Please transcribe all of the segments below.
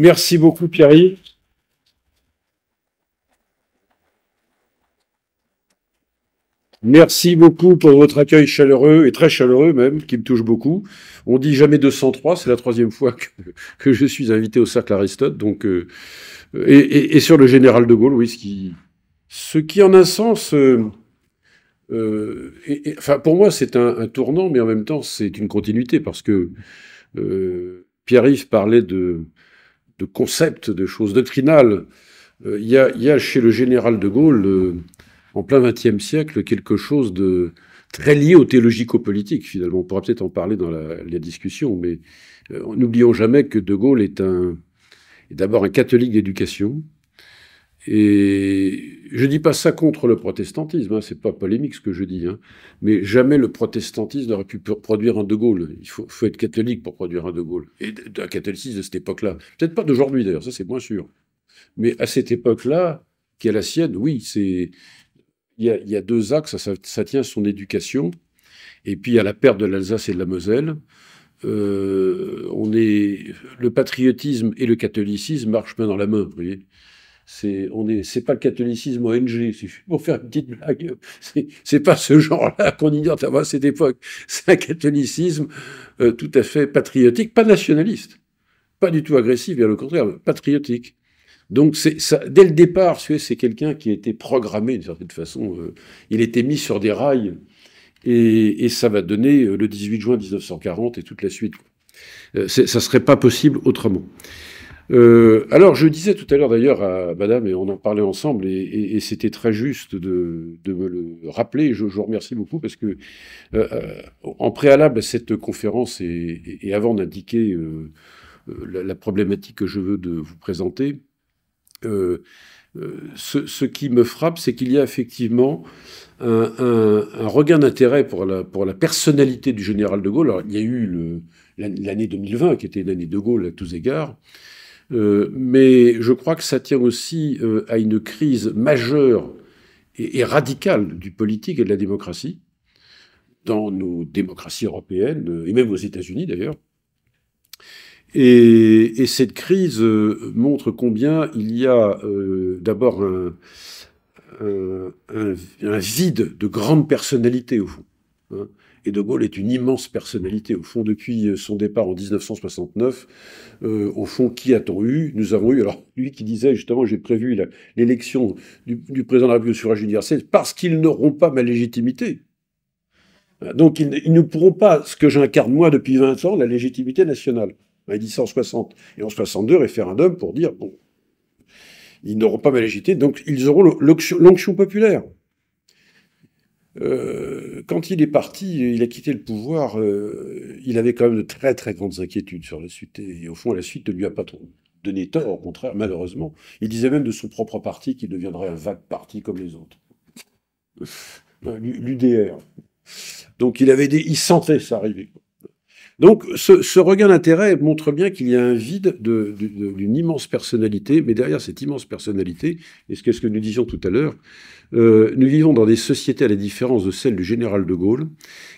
Merci beaucoup, Pierre-Yves. Merci beaucoup pour votre accueil chaleureux et très chaleureux même, qui me touche beaucoup. On dit jamais 203, c'est la troisième fois que, je suis invité au cercle Aristote, donc euh, et, sur le général de Gaulle, oui, ce qui, ce qui en un sens, euh, euh, enfin pour moi c'est un, un, tournant, mais en même temps c'est une continuité parce que Pierre-Yves parlait de de concepts, de choses doctrinales. Euh, il y, a, chez le général de Gaulle, euh, en plein XXe siècle, quelque chose de très lié au théologico-politique, finalement. On pourra peut-être en parler dans la, discussion, mais euh, n'oublions jamais que de Gaulle est un, d'abord un catholique d'éducation, et je ne dis pas ça contre le protestantisme, hein, c'est pas polémique ce que je dis, hein, mais jamais le protestantisme n'aurait pu produire un De Gaulle. Il faut, être catholique pour produire un De Gaulle. Et un catholicisme de cette époque-là. Peut-être pas d'aujourd'hui d'ailleurs, ça c'est moins sûr. Mais à cette époque-là, qui est la sienne, oui, c'est. Il y, a, deux axes, ça, tient à son éducation, et puis à la perte de l'Alsace et de la Moselle. Euh, on est, le patriotisme et le catholicisme marchent main dans la main, vous voyez c'est on c'est pas le catholicisme ONG pour faire une petite blague c'est pas ce genre-là qu'on ignore à cette époque c'est un catholicisme euh, tout à fait patriotique pas nationaliste pas du tout agressif bien au contraire patriotique donc c'est ça dès le départ c'est quelqu'un qui a été programmé d'une certaine façon euh, il était mis sur des rails et, ça va donner euh, le 18 juin 1940 et toute la suite Ça ça serait pas possible autrement euh, alors, je disais tout à l'heure d'ailleurs à Madame, et on en parlait ensemble, et, c'était très juste de, me le rappeler. Je, vous remercie beaucoup parce que, euh, euh, en préalable à cette conférence et, avant d'indiquer la, problématique que je veux de vous présenter, ce, qui me frappe, c'est qu'il y a effectivement un, regain d'intérêt pour la, personnalité du général de Gaulle. Alors, il y a eu l'année 2020, qui était année de Gaulle à tous égards, euh, mais je crois que ça tient aussi euh, à une crise majeure et, radicale du politique et de la démocratie dans nos démocraties européennes, euh, et même aux États-Unis d'ailleurs. Et, cette crise montre combien il y a d'abord un, vide de grande personnalité au fond. Hein. De Gaulle est une immense personnalité. Au fond, depuis euh, son départ en 1969, euh, au fond, qui a-t-on eu Nous avons eu, alors lui qui disait justement, j'ai prévu l'élection du, président de la République au suffrage universel parce qu'ils n'auront pas ma légitimité. Donc ils, ne pourront pas, ce que j'incarne moi depuis 20 ans, la légitimité nationale. Il dit en 60. Et en 62, référendum pour dire, bon, ils n'auront pas ma légitimité, donc ils auront l'onction populaire. Euh, quand il est parti, il a quitté le pouvoir, euh, il avait quand même de très très grandes inquiétudes sur la suite. Et, au fond, la suite ne lui a pas trop donné tort, au contraire, malheureusement. Il disait même de son propre parti qu'il deviendrait un vague parti comme les autres. L'UDR. Donc il, avait des, sentait ça arriver. Donc ce, ce regain d'intérêt montre bien qu'il y a un vide d'une immense personnalité, mais derrière cette immense personnalité, et ce qu'est ce que nous disions tout à l'heure, euh, nous vivons dans des sociétés, à la différence de celles du général de Gaulle,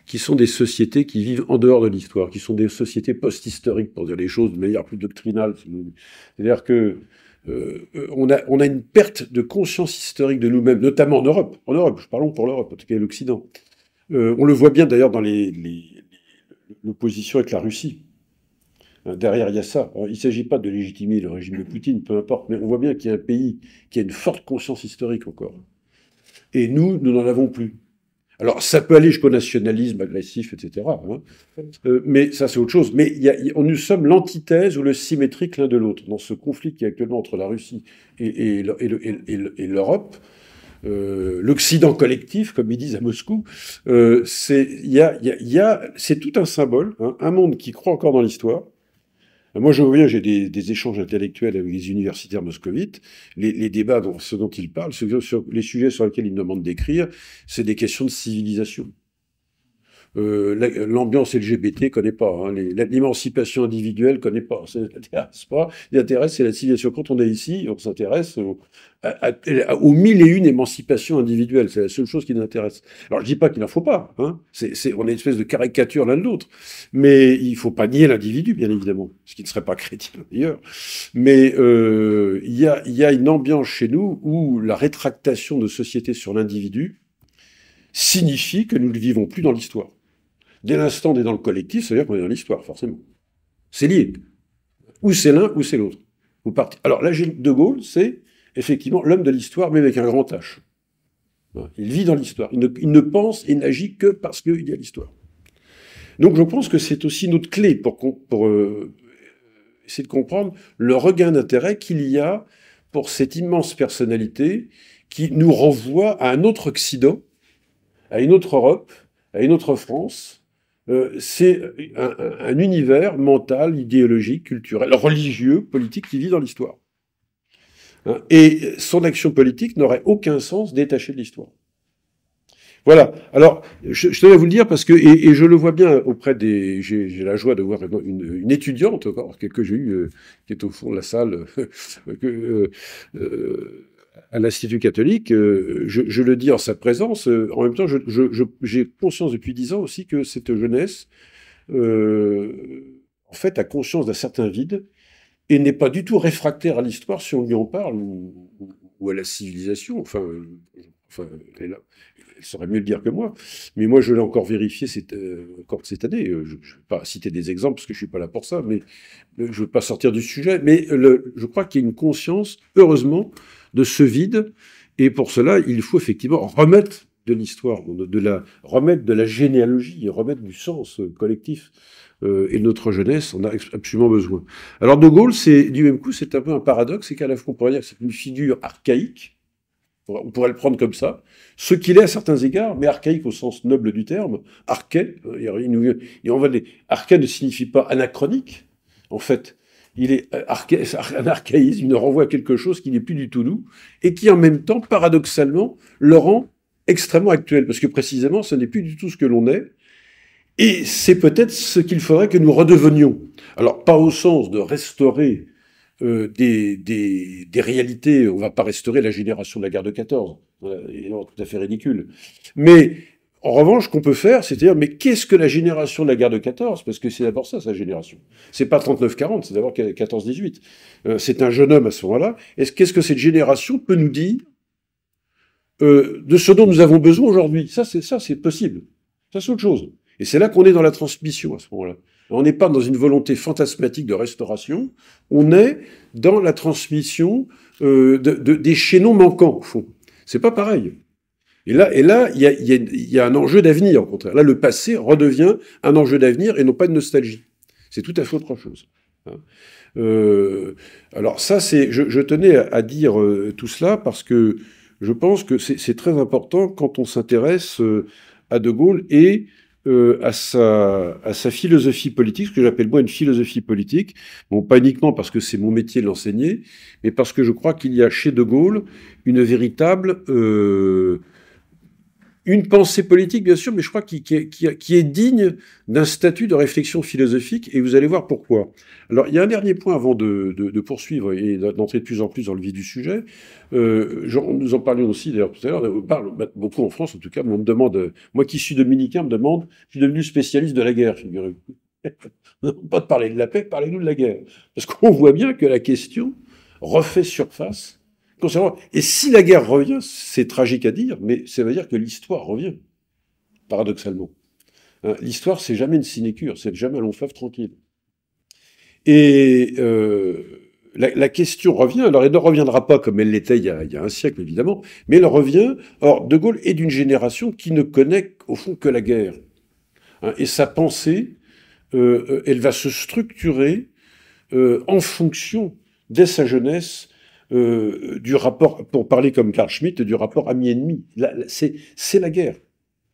qui sont des sociétés qui vivent en dehors de l'histoire, qui sont des sociétés post-historiques, pour dire les choses de manière plus doctrinale. C'est-à-dire que euh, a, une perte de conscience historique de nous-mêmes, notamment en Europe. En Europe, je parle pour l'Europe, en tout cas l'Occident. Euh, on le voit bien d'ailleurs dans l'opposition avec la Russie. Hein, derrière, il y a ça. il ne s'agit pas de légitimer le régime de Poutine, peu importe, mais on voit bien qu'il y a un pays qui a une forte conscience historique encore et nous, nous n'en avons plus. Alors, ça peut aller jusqu'au nationalisme agressif, etc. Hein. Euh, mais ça, c'est autre chose. Mais y a, nous sommes l'antithèse ou le symétrique l'un de l'autre dans ce conflit qui est actuellement entre la Russie et, et, et l'Europe. euh, L'Occident collectif, comme ils disent à Moscou, euh, c'est y a, y a, tout un symbole, hein, un monde qui croit encore dans l'histoire, euh, moi, je reviens, j'ai des, échanges intellectuels avec les universitaires moscovites. Les, débats, dont, ce dont ils parlent, sur, les sujets sur lesquels ils me demandent d'écrire, c'est des questions de civilisation. Euh, l'ambiance LGBT connaît pas, hein, l'émancipation individuelle connaît pas, ça n'intéresse pas. L'intérêt, c'est la civilisation. Quand on est ici, on s'intéresse aux mille et une émancipations individuelles. C'est la seule chose qui nous intéresse. Alors, je dis pas qu'il n'en faut pas. Hein. C'est, on est une espèce de caricature l'un de l'autre. Mais il faut pas nier l'individu, bien évidemment, ce qui ne serait pas chrétien d'ailleurs. Mais euh, il y, a, y a une ambiance chez nous où la rétractation de société sur l'individu signifie que nous ne vivons plus dans l'histoire. Dès l'instant on est dans le collectif, cest veut dire qu'on est dans l'histoire, forcément. C'est lié. Ou c'est l'un, ou c'est l'autre. Vous partez. Alors là, de Gaulle, c'est effectivement l'homme de l'histoire, mais avec un grand H. Il vit dans l'histoire. Il, ne, pense et n'agit que parce qu'il y a l'histoire. Donc je pense que c'est aussi notre clé pour, euh, essayer de comprendre le regain d'intérêt qu'il y a pour cette immense personnalité qui nous renvoie à un autre Occident, à une autre Europe, à une autre France, euh, c'est un, univers mental, idéologique, culturel, religieux, politique qui vit dans l'histoire. Hein, et son action politique n'aurait aucun sens détaché de l'histoire. Voilà. Alors, je, je tenais à vous le dire parce que, et, je le vois bien auprès des, j'ai la joie de voir une, étudiante encore, que, j'ai eue, euh, qui est au fond de la salle, euh, euh à l'Institut catholique, euh, je, le dis en sa présence. Euh, en même temps, j'ai conscience depuis dix ans aussi que cette jeunesse, euh, en fait, a conscience d'un certain vide et n'est pas du tout réfractaire à l'histoire si on lui en parle ou, à la civilisation. Enfin, elle, serait saurait mieux le dire que moi. Mais moi, je l'ai encore vérifié cette, encore cette année. Je ne vais pas citer des exemples parce que je ne suis pas là pour ça, mais je ne veux pas sortir du sujet. Mais je crois qu'il y a une conscience, heureusement, de ce vide. Et pour cela, il faut effectivement remettre de l'histoire, de, la remettre de la généalogie, remettre du sens collectif. Euh, et notre jeunesse en a absolument besoin. Alors De Gaulle, c'est du même coup, c'est un peu un paradoxe, c'est qu'à la fois on pourrait dire que c'est une figure archaïque, on pourrait le prendre comme ça, ce qu'il est à certains égards, mais archaïque au sens noble du terme, archaïque, euh, et on va archaïque ne signifie pas anachronique, en fait, il est euh, un archaïsme, il nous renvoie à quelque chose qui n'est plus du tout nous, et qui en même temps, paradoxalement, le rend extrêmement actuel, parce que précisément, ce n'est plus du tout ce que l'on est, et c'est peut-être ce qu'il faudrait que nous redevenions. Alors, pas au sens de restaurer euh, des, des, réalités, on ne va pas restaurer la génération de la guerre de 14, c'est tout à fait ridicule, mais en revanche, qu'on peut faire, c'est dire, mais qu'est-ce que la génération de la guerre de 14 Parce que c'est d'abord ça, sa génération. C'est pas 39-40, c'est d'abord 14-18. Euh, c'est un jeune homme à ce moment-là. Qu'est-ce que cette génération peut nous dire euh, de ce dont nous avons besoin aujourd'hui Ça, c'est ça, c'est possible. Ça, c'est autre chose. Et c'est là qu'on est dans la transmission à ce moment-là. On n'est pas dans une volonté fantasmatique de restauration. On est dans la transmission euh, de, des chaînons manquants, au fond. C'est pas pareil. Et là, et là, il y a, un enjeu d'avenir, au contraire. Là, le passé redevient un enjeu d'avenir et non pas de nostalgie. C'est tout à fait autre chose. Hein. Euh, alors ça, c'est, je, tenais à, dire euh, tout cela parce que je pense que c'est très important quand on s'intéresse euh, à De Gaulle et à, sa, à sa philosophie politique, ce que j'appelle moi une philosophie politique, bon, pas uniquement parce que c'est mon métier de l'enseigner, mais parce que je crois qu'il y a chez De Gaulle une véritable une pensée politique, bien sûr, mais je crois qui, est digne d'un statut de réflexion philosophique, et vous allez voir pourquoi. Alors, il y a un dernier point avant de, poursuivre et d'entrer de plus en plus dans le vif du sujet. Euh, nous en parlions aussi, d'ailleurs, tout à l'heure, parle beaucoup en France, en tout cas, on me demande, moi qui suis dominicain, me demande, je suis devenu spécialiste de la guerre, figurez-vous. Pas de parler de la paix, parlez-nous de la guerre. Parce qu'on voit bien que la question refait surface et si la guerre revient, c'est tragique à dire, mais ça veut dire que l'histoire revient, paradoxalement. Hein, l'histoire, c'est jamais une sinécure, c'est jamais un long fleuve tranquille. Et euh, la, question revient, alors elle ne reviendra pas comme elle l'était il, y a un siècle, évidemment, mais elle revient. Or, De Gaulle est d'une génération qui ne connaît au fond que la guerre. Hein, et sa pensée, euh, euh, elle va se structurer en fonction, dès sa jeunesse, euh, du rapport, pour parler comme Karl Schmitt, du rapport ami-ennemi. C'est la guerre.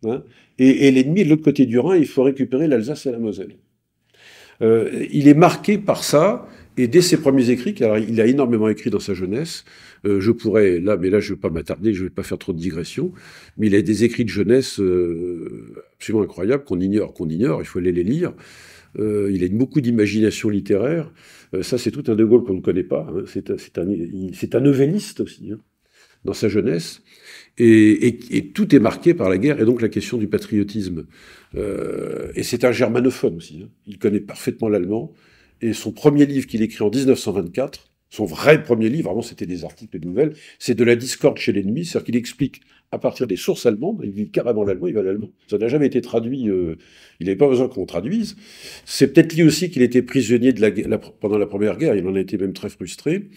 Hein. et, et l'ennemi de l'autre côté du Rhin, il faut récupérer l'Alsace et la Moselle. Euh, il est marqué par ça, et dès ses premiers écrits, car il a énormément écrit dans sa jeunesse, euh, je pourrais, là, mais là je ne vais pas m'attarder, je ne vais pas faire trop de digressions, mais il a des écrits de jeunesse euh, absolument incroyables qu'on ignore, qu'on ignore, il faut aller les lire. Euh, il a beaucoup d'imagination littéraire. Euh, ça, c'est tout un De Gaulle qu'on ne connaît pas. Hein. C'est un, un aussi, hein, dans sa jeunesse. Et, tout est marqué par la guerre, et donc la question du patriotisme. Euh, et c'est un germanophone aussi. Hein. Il connaît parfaitement l'allemand. Et son premier livre qu'il écrit en 1924, son vrai premier livre, vraiment, c'était des articles de nouvelles, c'est de la discorde chez l'ennemi, c'est-à-dire qu'il explique à partir des sources allemandes, il vit carrément l'allemand, il va l'allemand. Ça n'a jamais été traduit, euh, il n'avait pas besoin qu'on traduise. C'est peut-être lui aussi qu'il était prisonnier de la, pendant la Première Guerre, il en était même très frustré.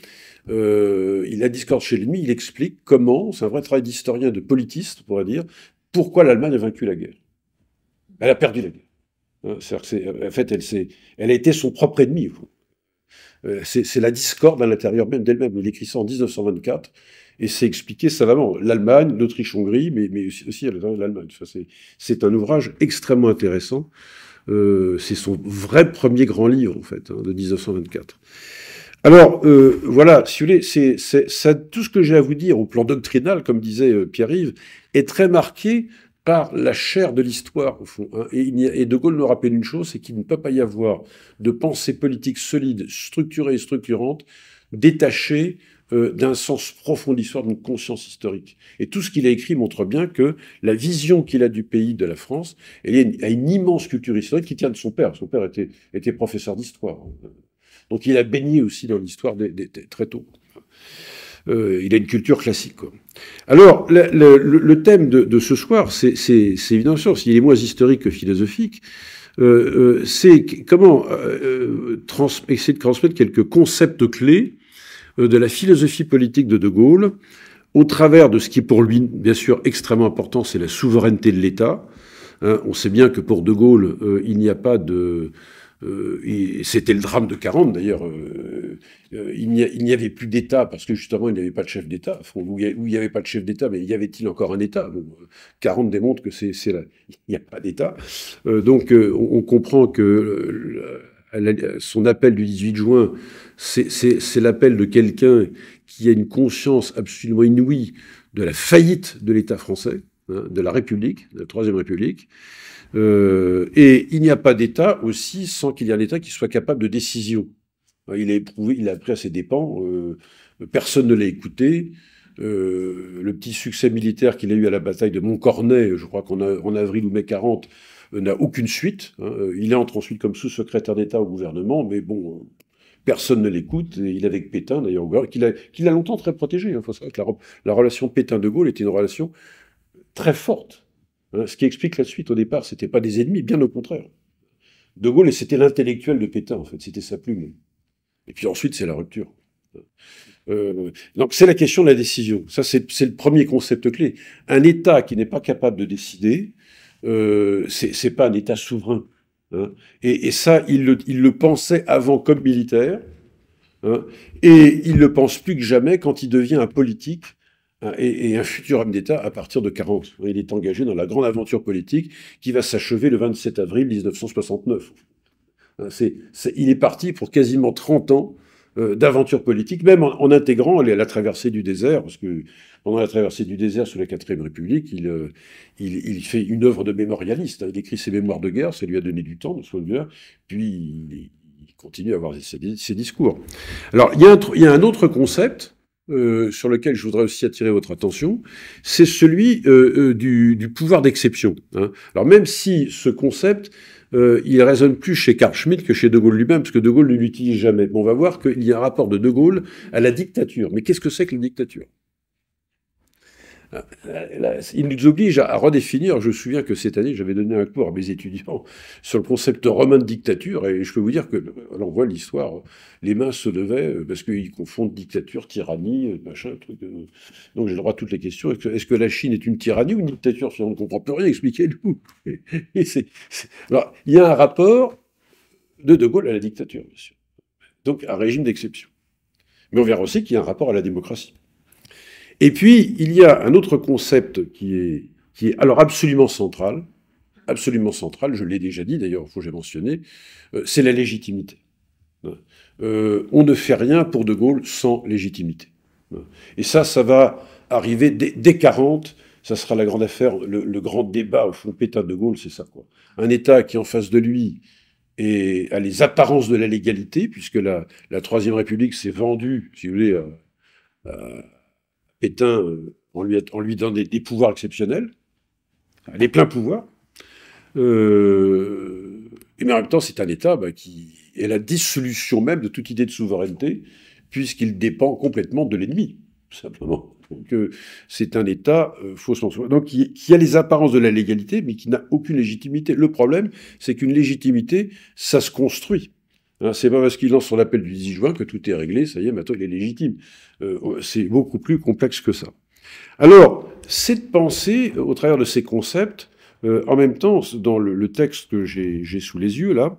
Euh, il a discorde chez l'ennemi, il explique comment, c'est un vrai travail d'historien, de politiste, on pourrait dire, pourquoi l'Allemagne a vaincu la guerre. Elle a perdu la guerre. Hein, c'est, en fait, elle, elle a été son propre ennemi. Euh, c'est la discorde à l'intérieur même d'elle-même. Il écrit ça en 1924 et c'est expliqué savamment. L'Allemagne, l'Autriche-Hongrie, mais, aussi à l'intérieur l'Allemagne. c'est un ouvrage extrêmement intéressant. Euh, c'est son vrai premier grand livre, en fait, hein, de 1924. Alors, euh, voilà, si vous voulez, c'est, tout ce que j'ai à vous dire au plan doctrinal, comme disait Pierre-Yves, est très marqué la chair de l'histoire, au fond. Hein. Et, De Gaulle nous rappelle une chose, c'est qu'il ne peut pas y avoir de pensée politique solide, structurée et structurante, détachée euh, d'un sens profond d'histoire d'une conscience historique. Et tout ce qu'il a écrit montre bien que la vision qu'il a du pays, de la France, elle a une, une immense culture historique qui tient de son père. Son père était, était professeur d'histoire. Hein. Donc il a baigné aussi dans l'histoire très tôt. Euh, il a une culture classique. Alors, le, thème de, ce soir, c'est évident, il est moins historique que philosophique, euh, euh, c'est comment essayer de transmettre quelques concepts clés de la philosophie politique de De Gaulle au travers de ce qui est pour lui, bien sûr, extrêmement important, c'est la souveraineté de l'État. Hein. on sait bien que pour De Gaulle, il n'y a pas de et euh, c'était le drame de 40 d'ailleurs. Euh, euh, il n'y avait plus d'État parce que justement il n'y avait pas de chef d'État. où il n'y avait pas de chef d'État, mais y avait-il encore un État 40 démontre que c'est il n'y a pas d'État. donc on, comprend que son appel du 18 juin, c'est l'appel de quelqu'un qui a une conscience absolument inouïe de la faillite de l'État français, hein, de la République, de la Troisième République euh, et il n'y a pas d'État aussi sans qu'il y ait un État qui soit capable de décision. Il a éprouvé, il a appris à ses dépens, euh, personne ne l'a écouté. Euh, le petit succès militaire qu'il a eu à la bataille de Montcornet, je crois qu'en avril ou mai 40, n'a aucune suite. Hein. Il entre ensuite comme sous-secrétaire d'État au gouvernement, mais bon, personne ne l'écoute. Il est avec Pétain, d'ailleurs, qu'il a, longtemps très protégé. Hein. la relation Pétain-de Gaulle était une relation très forte. Hein, ce qui explique la suite. Au départ, ce pas des ennemis, bien au contraire. De Gaulle, c'était l'intellectuel de Pétain, en fait. C'était sa plume. Et puis ensuite, c'est la rupture. Hein. Euh, donc, c'est la question de la décision. Ça, c'est le premier concept clé. Un État qui n'est pas capable de décider, euh, c'est pas un État souverain. Hein. Et, ça, il le, pensait avant comme militaire, et il le pense plus que jamais quand il devient un politique euh, et, et, un futur homme d'État à partir de 40. Il est engagé dans la grande aventure politique qui va s'achever le 27 avril 1969. Euh, il est parti pour quasiment 30 ans euh, d'aventure politique, même en, en intégrant la, la, traversée du désert, parce que pendant la traversée du désert sous la 4ème République, il, il, il, fait une œuvre de mémorialiste. Hein. Il écrit ses mémoires de guerre, ça lui a donné du temps, de son puis il, continue à avoir ses, discours. Alors, il y a un autre concept euh, sur lequel je voudrais aussi attirer votre attention, c'est celui euh, euh, du, pouvoir d'exception. Hein. Alors même si ce concept, il résonne plus chez Carl Schmitt que chez De Gaulle lui-même, parce que De Gaulle ne l'utilise jamais. on va voir qu'il y a un rapport de De Gaulle à la dictature. Mais qu'est-ce que c'est que la dictature euh, il nous oblige à redéfinir. Je me souviens que cette année, j'avais donné un cours à mes étudiants sur le concept romain de dictature, et je peux vous dire que, alors on voit l'histoire, les mains se levaient euh, parce qu'ils confondent dictature, tyrannie, euh, machin, truc. Donc j'ai le droit à toutes les questions. Est-ce que, la Chine est une tyrannie ou une dictature Si on ne comprend plus rien, expliquez-nous. il y a un rapport de De Gaulle à la dictature, monsieur. Donc un régime d'exception. Mais on verra aussi qu'il y a un rapport à la démocratie. Et puis, il y a un autre concept qui est, qui est alors absolument central, absolument central, je l'ai déjà dit d'ailleurs, il faut que j'ai mentionné, euh, c'est la légitimité. Euh, on ne fait rien pour De Gaulle sans légitimité. Et ça, ça va arriver dès, dès 40, ça sera la grande affaire, le, grand débat au fond Pétain de Gaulle, c'est ça quoi. Un État qui en face de lui et a les apparences de la légalité, puisque la, la Troisième République s'est vendue, si vous voulez, à Pétain, euh, en lui, en lui donnant des, pouvoirs exceptionnels, des pleins pouvoirs. Euh, et mais en même temps, c'est un État bah, qui est la dissolution même de toute idée de souveraineté, puisqu'il dépend complètement de l'ennemi, simplement. Donc euh, c'est un État euh, donc qui, a les apparences de la légalité, mais qui n'a aucune légitimité. Le problème, c'est qu'une légitimité, ça se construit c'est pas parce qu'il lance son appel du 10 juin que tout est réglé, ça y est, maintenant il est légitime. Euh, oh, c'est beaucoup plus complexe que ça. Alors, cette pensée, euh, au travers de ces concepts, euh, en même temps, dans le, texte que j'ai sous les yeux là,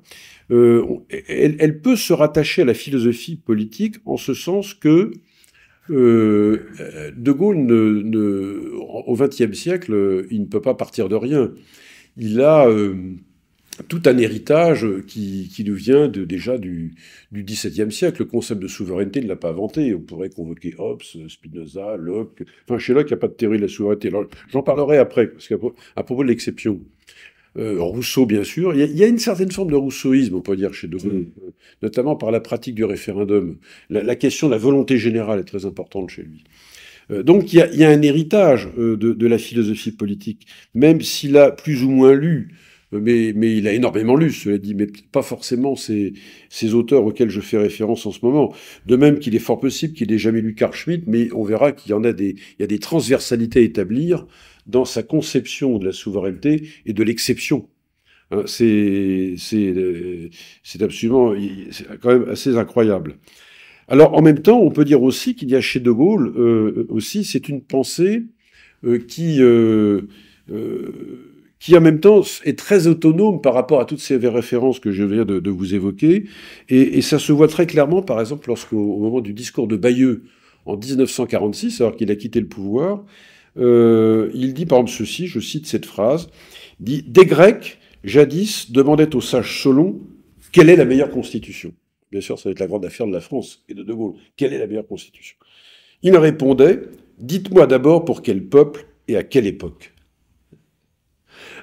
elle, peut se rattacher à la philosophie politique en ce sens que De Gaulle, ne, au XXe siècle, il ne peut pas partir de rien. Il a tout un héritage qui, qui nous vient de, déjà du, XVIIe siècle. Le concept de souveraineté ne l'a pas inventé. On pourrait convoquer Hobbes, Spinoza, Locke. Enfin, chez Locke, il n'y a pas de théorie de la souveraineté. J'en parlerai après, parce à propos de l'exception. Euh, Rousseau, bien sûr. Il y, a, une certaine forme de rousseauisme, on peut dire, chez De Gaulle, mm. euh, notamment par la pratique du référendum. La, question de la volonté générale est très importante chez lui. Euh, donc il y, a, un héritage de, la philosophie politique, même s'il a plus ou moins lu mais, mais il a énormément lu, cela dit, mais pas forcément ces, ces auteurs auxquels je fais référence en ce moment. De même qu'il est fort possible qu'il n'ait jamais lu Carl Schmitt, mais on verra qu'il y en a des, il y a des transversalités à établir dans sa conception de la souveraineté et de l'exception. Hein, c'est, c'est, euh, c'est absolument, c'est quand même assez incroyable. Alors en même temps, on peut dire aussi qu'il y a chez De Gaulle euh, aussi, c'est une pensée euh, qui euh, euh qui en même temps est très autonome par rapport à toutes ces références que je viens de, vous évoquer. Et, ça se voit très clairement, par exemple, lorsqu'au moment du discours de Bayeux en 1946, alors qu'il a quitté le pouvoir, euh, il dit par exemple ceci, je cite cette phrase, dit Des Grecs, jadis, demandaient au sage Solon quelle est la meilleure constitution. Bien sûr, ça va être la grande affaire de la France et de De Gaulle. Quelle est la meilleure constitution Il répondait Dites-moi d'abord pour quel peuple et à quelle époque.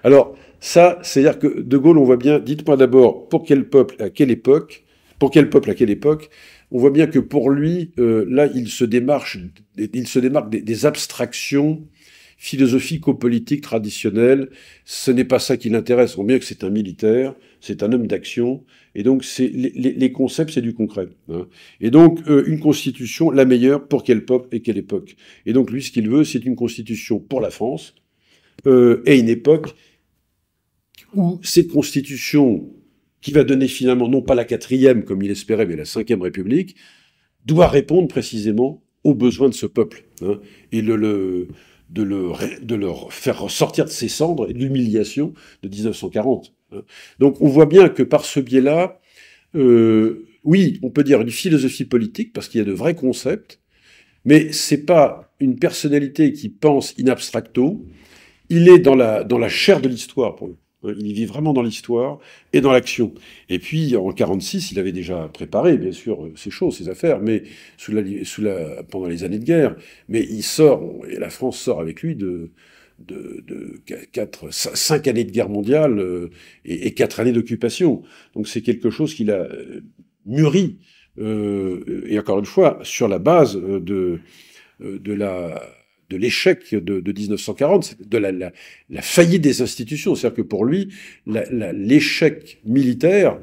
Alors, ça, c'est-à-dire que De Gaulle, on voit bien, dites-moi d'abord, pour quel peuple, à quelle époque, pour quel peuple, à quelle époque, on voit bien que pour lui, euh, là, il se il se démarque des, abstractions abstractions philosophico-politiques traditionnelles. Ce n'est pas ça qui l'intéresse. On voit bien que c'est un militaire, c'est un homme d'action, et donc c'est les, concepts, c'est du concret. Hein. Et donc euh, une constitution, la meilleure pour quel peuple et quelle époque. Et donc lui, ce qu'il veut, c'est une constitution pour la France euh, et une époque où cette constitution, qui va donner finalement non pas la quatrième comme il espérait, mais la cinquième République, doit répondre précisément aux besoins de ce peuple hein, et le, le, de, le, de le faire ressortir de ses cendres et de l'humiliation de 1940. Hein. Donc on voit bien que par ce biais-là, euh, oui, on peut dire une philosophie politique parce qu'il y a de vrais concepts, mais c'est pas une personnalité qui pense in abstracto. Il est dans la, dans la chair de l'histoire pour nous. Euh, il vit vraiment dans l'histoire et dans l'action. Et puis, en 46, il avait déjà préparé, bien sûr, euh, ses choses, ses affaires, mais sous la, sous pendant les années de guerre. Mais il sort, et la France sort avec lui de, de, de cinq années de guerre mondiale euh, et, et quatre années d'occupation. Donc c'est quelque chose qu'il a mûri, et encore une fois, sur la base de, de la de l'échec de, 1940, de la, faillite des institutions. C'est-à-dire que pour lui, l'échec militaire,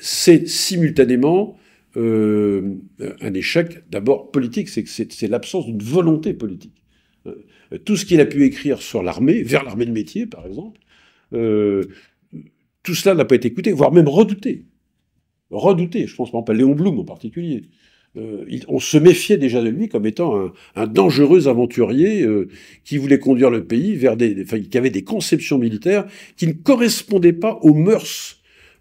c'est simultanément euh, un échec d'abord politique, c'est c'est l'absence d'une volonté politique. Euh, tout ce qu'il a pu écrire sur l'armée, vers l'armée de métier par exemple, euh, tout cela n'a pas été écouté, voire même redouté. Redouté, je pense par exemple à Léon Blum en particulier. Euh, on se méfiait déjà de lui comme étant un, dangereux aventurier euh, qui voulait conduire le pays vers des, enfin, qui avait des conceptions militaires qui ne correspondaient pas aux mœurs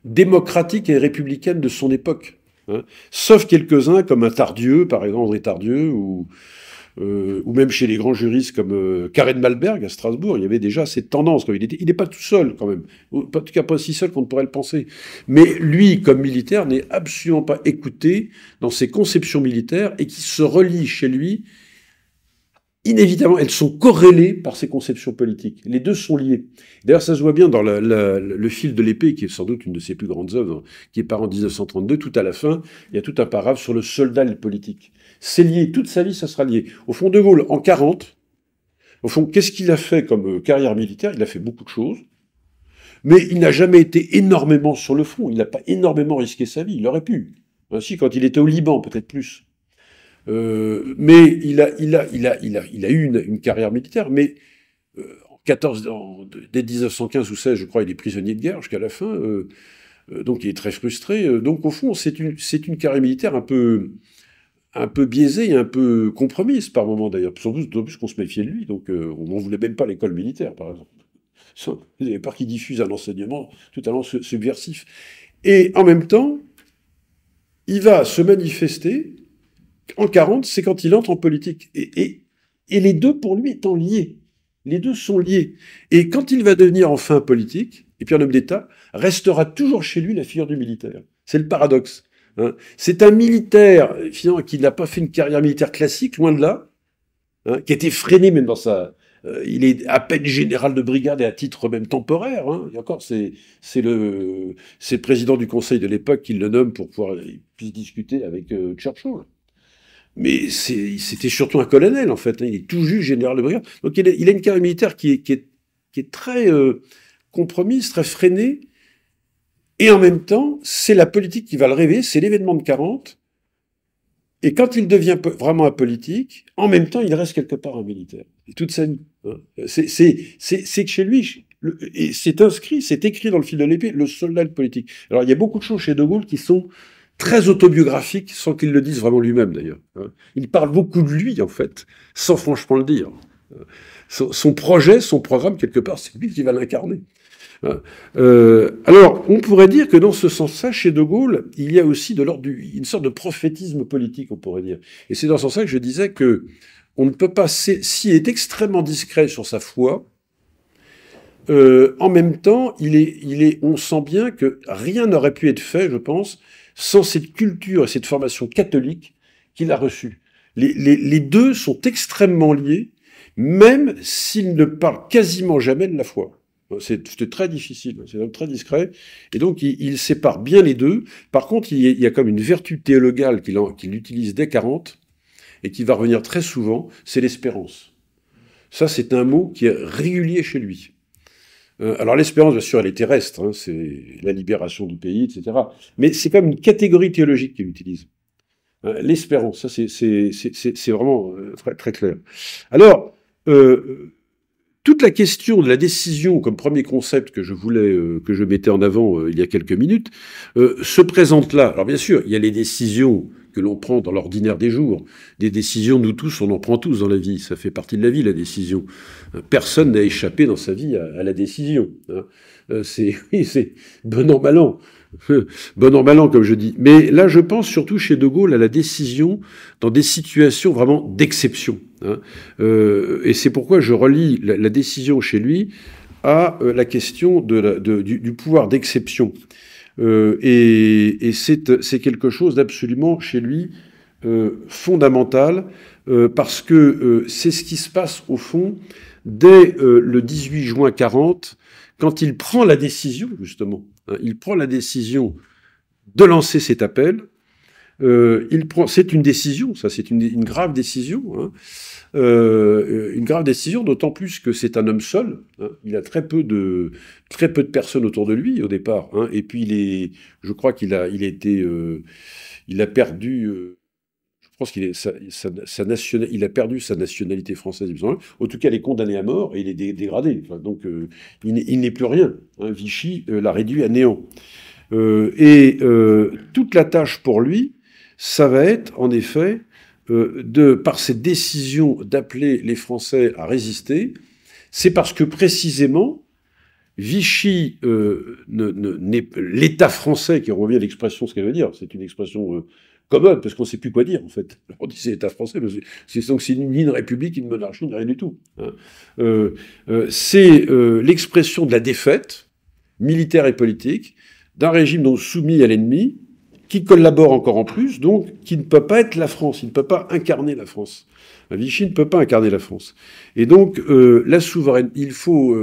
démocratiques et républicaines de son époque. Hein. Sauf quelques-uns comme un Tardieu, par exemple André Tardieu, ou euh, ou même chez les grands juristes comme euh, Karen Malberg à Strasbourg, il y avait déjà cette tendance. il n'est pas tout seul quand même, en tout cas pas si seul qu'on ne pourrait le penser. Mais lui, comme militaire, n'est absolument pas écouté dans ses conceptions militaires et qui se relient chez lui. Inévitablement, elles sont corrélées par ses conceptions politiques. Les deux sont liés. D'ailleurs, ça se voit bien dans le fil de l'épée, qui est sans doute une de ses plus grandes œuvres, hein, qui est en 1932, tout à la fin, il y a tout un paragraphe sur le soldat et le politique. C'est lié, toute sa vie, ça sera lié. Au fond, De Gaulle, en 40, au fond, qu'est-ce qu'il a fait comme euh, carrière militaire Il a fait beaucoup de choses, mais il n'a jamais été énormément sur le front. Il n'a pas énormément risqué sa vie. Il aurait pu. Ainsi, quand il était au Liban, peut-être plus. Euh, mais il a, il, a, il, a, il, a, il a eu une, carrière militaire, mais euh, en 14, dès 1915 ou 16, je crois, il est prisonnier de guerre jusqu'à la fin. donc il est très frustré. Donc au fond, c'est une, une carrière militaire un peu, un peu biaisé et un peu compromis, par moment d'ailleurs, d'autant plus qu'on se méfiait de lui, donc euh, on n'en voulait même pas l'école militaire par exemple. Vous avez peur qu'il diffuse un enseignement totalement subversif. Et en même temps, il va se manifester en 40, c'est quand il entre en politique. Et, et, et les deux pour lui étant liés. Les deux sont liés. Et quand il va devenir enfin politique, et puis un homme d'État, restera toujours chez lui la figure du militaire. C'est le paradoxe. Hein. C'est un militaire, qui n'a pas fait une carrière militaire classique, loin de là, hein, qui été freiné même dans sa... Euh, il est à peine général de brigade et à titre même temporaire. Hein. encore, c'est le, président du conseil de l'époque qui le nomme pour pouvoir euh, discuter avec euh, Churchill. Mais c'était surtout un colonel, en fait. Hein. Il est tout juste général de brigade. Donc il a, une carrière militaire qui est, qui est, très compromise, très freinée, et en même temps, c'est la politique qui va le rêver, c'est l'événement de 40. Et quand il devient vraiment un politique, en même temps, il reste quelque part un militaire. Et toute sa vie. Hein. C'est que chez lui, c'est inscrit, c'est écrit dans le fil de l'épée, le soldat politique. Alors il y a beaucoup de choses chez De Gaulle qui sont très autobiographiques, sans qu'il le dise vraiment lui-même d'ailleurs. Hein. Il parle beaucoup de lui, en fait, sans franchement le dire. son projet, son programme, quelque part, c'est lui qui va l'incarner. Hein. Euh, alors, on pourrait dire que dans ce sens-là, chez De Gaulle, il y a aussi de l'ordre une sorte de prophétisme politique, on pourrait dire. Et c'est dans ce sens-là que je disais que on ne peut pas, s'il est extrêmement discret sur sa foi, euh, en même temps, il est, on sent bien que rien n'aurait pu être fait, je pense, sans cette culture et cette formation catholique qu'il a reçue. Les, deux sont extrêmement liés, même s'il ne parle quasiment jamais de la foi. Euh, c'était très difficile, c'est homme très discret. Et donc, il, sépare bien les deux. Par contre, il, y a comme une vertu théologale qu'il utilise dès 40 et qui va revenir très souvent, c'est l'espérance. Ça, c'est un mot qui est régulier chez lui. Euh, alors, l'espérance, bien sûr, elle est terrestre, hein, c'est la libération du pays, etc. Mais c'est comme une catégorie théologique qu'il utilise. Euh, l'espérance, ça, c'est vraiment très, clair. Alors, toute la question de la décision comme premier concept que je voulais, euh, que je mettais en avant euh, il y a quelques minutes, euh, se présente là. Alors bien sûr, il y a les décisions que l'on prend dans l'ordinaire des jours. Des décisions, nous tous, on en prend tous dans la vie. Ça fait partie de la vie, la décision. Personne n'a échappé dans sa vie à, la décision. Hein. C'est, oui, c'est bon an, mal an. bon en mal comme je dis. Mais là, je pense surtout chez De Gaulle à la décision dans des situations vraiment d'exception. Hein. Euh, et c'est pourquoi je relie la, décision chez lui à euh, la question du, pouvoir d'exception. Euh, et, et c'est quelque chose d'absolument chez lui fondamental, parce que c'est ce qui se passe au fond dès le 18 juin 40, quand il prend la décision, justement, euh, il prend la décision de lancer cet appel. Euh, c'est une décision, ça, c'est une, grave décision, hein. euh, une grave décision, d'autant plus que c'est un homme seul. Hein. Il a très peu de très peu de personnes autour de lui au départ, hein. et puis il je crois qu'il a, il a perdu qu'il il a perdu sa nationalité française, En tout cas, il est condamné à mort et il est dégradé. donc, euh, il n'est plus rien. Hein. Vichy euh, l'a réduit à néant. Euh, et toute la tâche pour lui, ça va être, en effet, de, par cette décision d'appeler les Français à résister, c'est parce que précisément, Vichy, ne, l'État français, qui revient à l'expression, ce qu'elle veut dire, c'est une expression commode, parce qu'on ne sait plus quoi dire, en fait. On dit c'est l'État français, mais c'est donc c'est une une république, une monarchie, ni rien du tout. Hein. Euh, euh, c'est euh, l'expression de la défaite, militaire et politique, d'un régime donc soumis à l'ennemi, qui collabore encore en plus, donc qui ne peut pas être la France, il ne peut pas incarner la France. Vichy ne peut pas incarner la France. Et donc, euh, la souveraineté, il faut...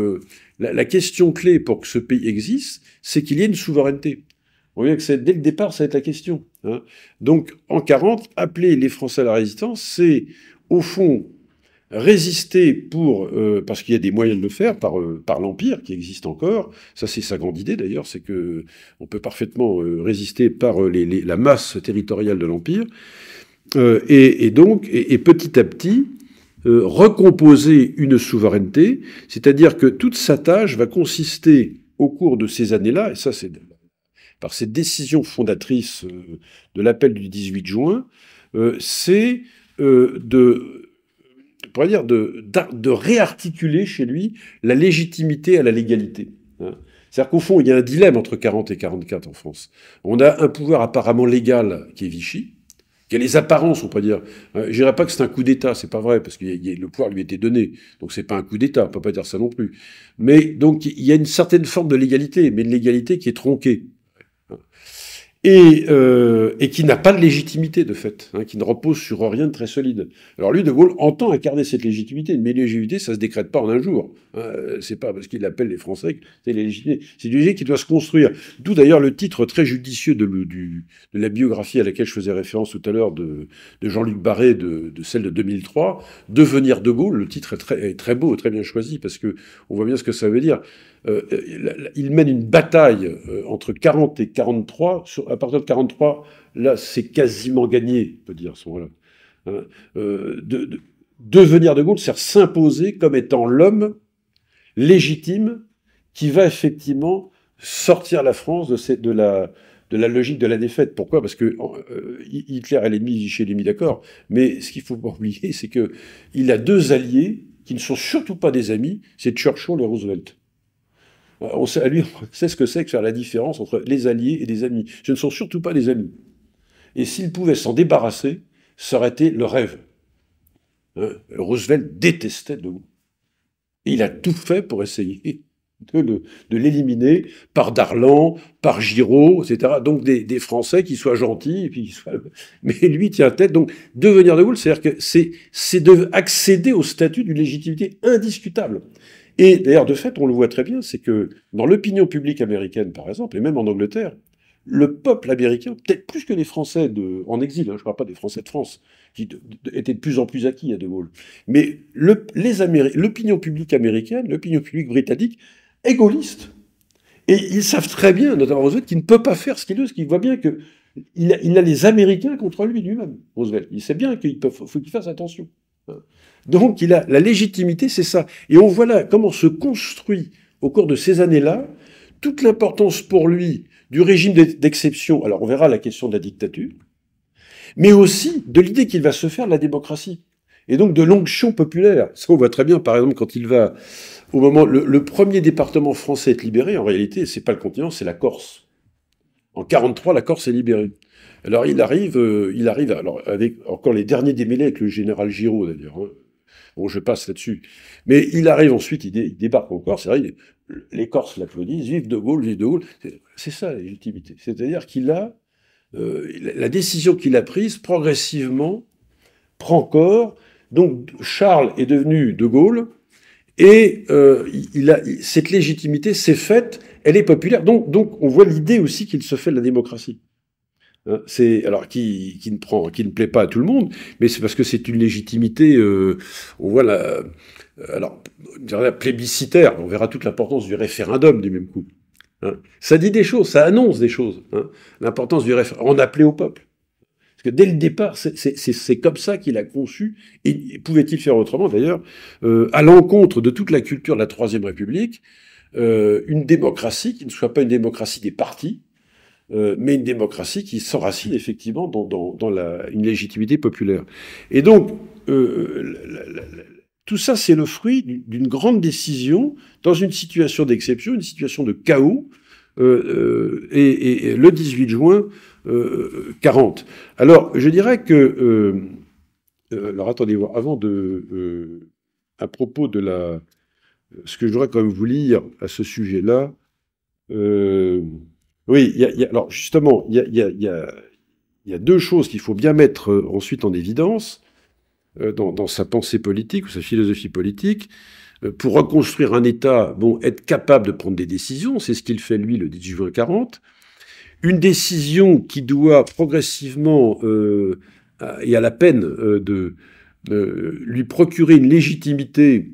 La, la, question clé pour que ce pays existe, c'est qu'il y ait une souveraineté. On voit que dès le départ, ça va être la question. Hein. Donc, en 40, appeler les Français à la résistance, c'est au fond résister pour euh, parce qu'il y a des moyens de le faire par euh, par l'empire qui existe encore ça c'est sa grande idée d'ailleurs c'est que on peut parfaitement euh, résister par la masse territoriale de l'empire et, et, donc et, petit à petit recomposer une souveraineté c'est-à-dire que toute sa tâche va consister au cours de ces années-là et ça c'est par cette décision fondatrice euh, de l'appel du 18 juin, euh, c'est euh, de dire, de, réarticuler chez lui la légitimité à la légalité. Hein. C'est-à-dire qu'au fond, il y a un dilemme entre 40 et 44 en France. On a un pouvoir apparemment légal qui est Vichy, qui a les apparences, on pourrait dire. Je je dirais pas que c'est un coup d'État, c'est pas vrai, parce que le pouvoir lui était donné, donc c'est pas un coup d'État, on peut pas dire ça non plus. Mais donc il y a une certaine forme de légalité, mais une légalité qui est tronquée. Euh, et, qui n'a pas de légitimité de fait, hein, qui ne repose sur rien de très solide. Alors lui, De Gaulle entend incarner cette légitimité, mais légitimité, ça se décrète pas en un jour. Ce hein. c'est pas parce qu'il appelle les Français que c'est légitimité. C'est une qui doit se construire. D'où d'ailleurs le titre très judicieux de, la biographie à laquelle je faisais référence tout à l'heure de, Jean-Luc Barré, de, celle de 2003, Devenir De Gaulle. Le titre est très, très beau, très bien choisi, parce que on voit bien ce que ça veut dire. Euh, euh, il mène une bataille euh, entre 40 et 43. à partir de 43, là, c'est quasiment gagné, on peut dire, hein, de, devenir De Gaulle, c'est s'imposer comme étant l'homme légitime qui va effectivement sortir la France de, la, logique de la défaite. Pourquoi Parce que Hitler est l'ennemi, mis est d'accord. Mais ce qu'il faut pas oublier, c'est qu'il a deux alliés qui ne sont surtout pas des amis, c'est Churchill et Roosevelt. Euh, on sait, lui, ce que c'est que faire la différence entre les alliés et les amis. Ce ne sont surtout pas des amis. Et s'il pouvait s'en débarrasser, ça aurait été le rêve. Euh, Roosevelt détestait de Gaulle. il a tout fait pour essayer de, l'éliminer par Darlan, par Giraud, etc. Donc des, des Français qui soient gentils, mais lui tient tête. Donc devenir de Gaulle, cest que c'est, accéder au statut d'une légitimité indiscutable. Et d'ailleurs, de fait, on le voit très bien, c'est que dans l'opinion publique américaine, par exemple, et même en Angleterre, le peuple américain, peut-être plus que les Français de, en exil, hein, je ne parle pas des Français de France, qui étaient de plus en plus acquis à De Gaulle, mais l'opinion publique américaine, l'opinion publique britannique est gaulliste. Et ils savent très bien, notamment Roosevelt, qu'il ne peut pas faire ce qu'il veut, parce qu'il voit bien qu'il a, les Américains contre lui lui-même, Roosevelt. Il sait bien qu'il faut qu'il fasse attention. Hein. Donc il a la légitimité, c'est ça. Et on voit là comment se construit au cours de ces années-là toute l'importance pour lui du régime d'exception. Alors on verra la question de la dictature, mais aussi de l'idée qu'il va se faire de la démocratie. Et donc de l'onction populaire. Ça, on voit très bien, par exemple, quand il va, au moment, le, premier département français être libéré, en réalité, c'est pas le continent, c'est la Corse. En 1943, la Corse est libérée. Alors il arrive, euh, il arrive alors avec encore les derniers démêlés avec le général Giraud d'ailleurs, hein. Bon, je passe là-dessus. Mais il arrive ensuite, il, débarque en Corse, vrai, les Corses l'applaudissent, vive De Gaulle, vive De Gaulle. C'est ça la légitimité. C'est-à-dire qu'il a, euh, la, décision qu'il a prise, progressivement, prend corps. Donc Charles est devenu De Gaulle, et euh, il a, cette légitimité s'est faite, elle est populaire. Donc, donc on voit l'idée aussi qu'il se fait de la démocratie. Euh, c'est alors qui, ne prend, qui ne plaît pas à tout le monde, mais c'est parce que c'est une légitimité. Euh, on voit la, euh, alors plébiscitaire. On verra toute l'importance du référendum du même coup. Hein. Ça dit des choses, ça annonce des choses. Hein. L'importance du référendum, en appeler au peuple. Parce que dès le départ, c'est comme ça qu'il a conçu, et pouvait-il faire autrement d'ailleurs, à l'encontre de toute la culture de la Troisième République, une démocratie qui ne soit pas une démocratie des partis, euh, mais une démocratie qui s'enracine effectivement dans, une légitimité populaire. Et donc, euh, tout ça, c'est le fruit d'une grande décision dans une situation d'exception, une situation de chaos, euh, et, le 18 juin 40. Alors, je dirais que... alors, attendez, avant de... à propos de la... Ce que je voudrais quand même vous lire à ce sujet-là, oui, alors justement, il y, a, deux choses qu'il faut bien mettre euh, ensuite en évidence euh, dans, sa pensée politique ou sa philosophie politique. Euh, pour reconstruire un État, bon, être capable de prendre des décisions, c'est ce qu'il fait lui le 18 juin 40. Une décision qui doit progressivement et à la peine de lui procurer une légitimité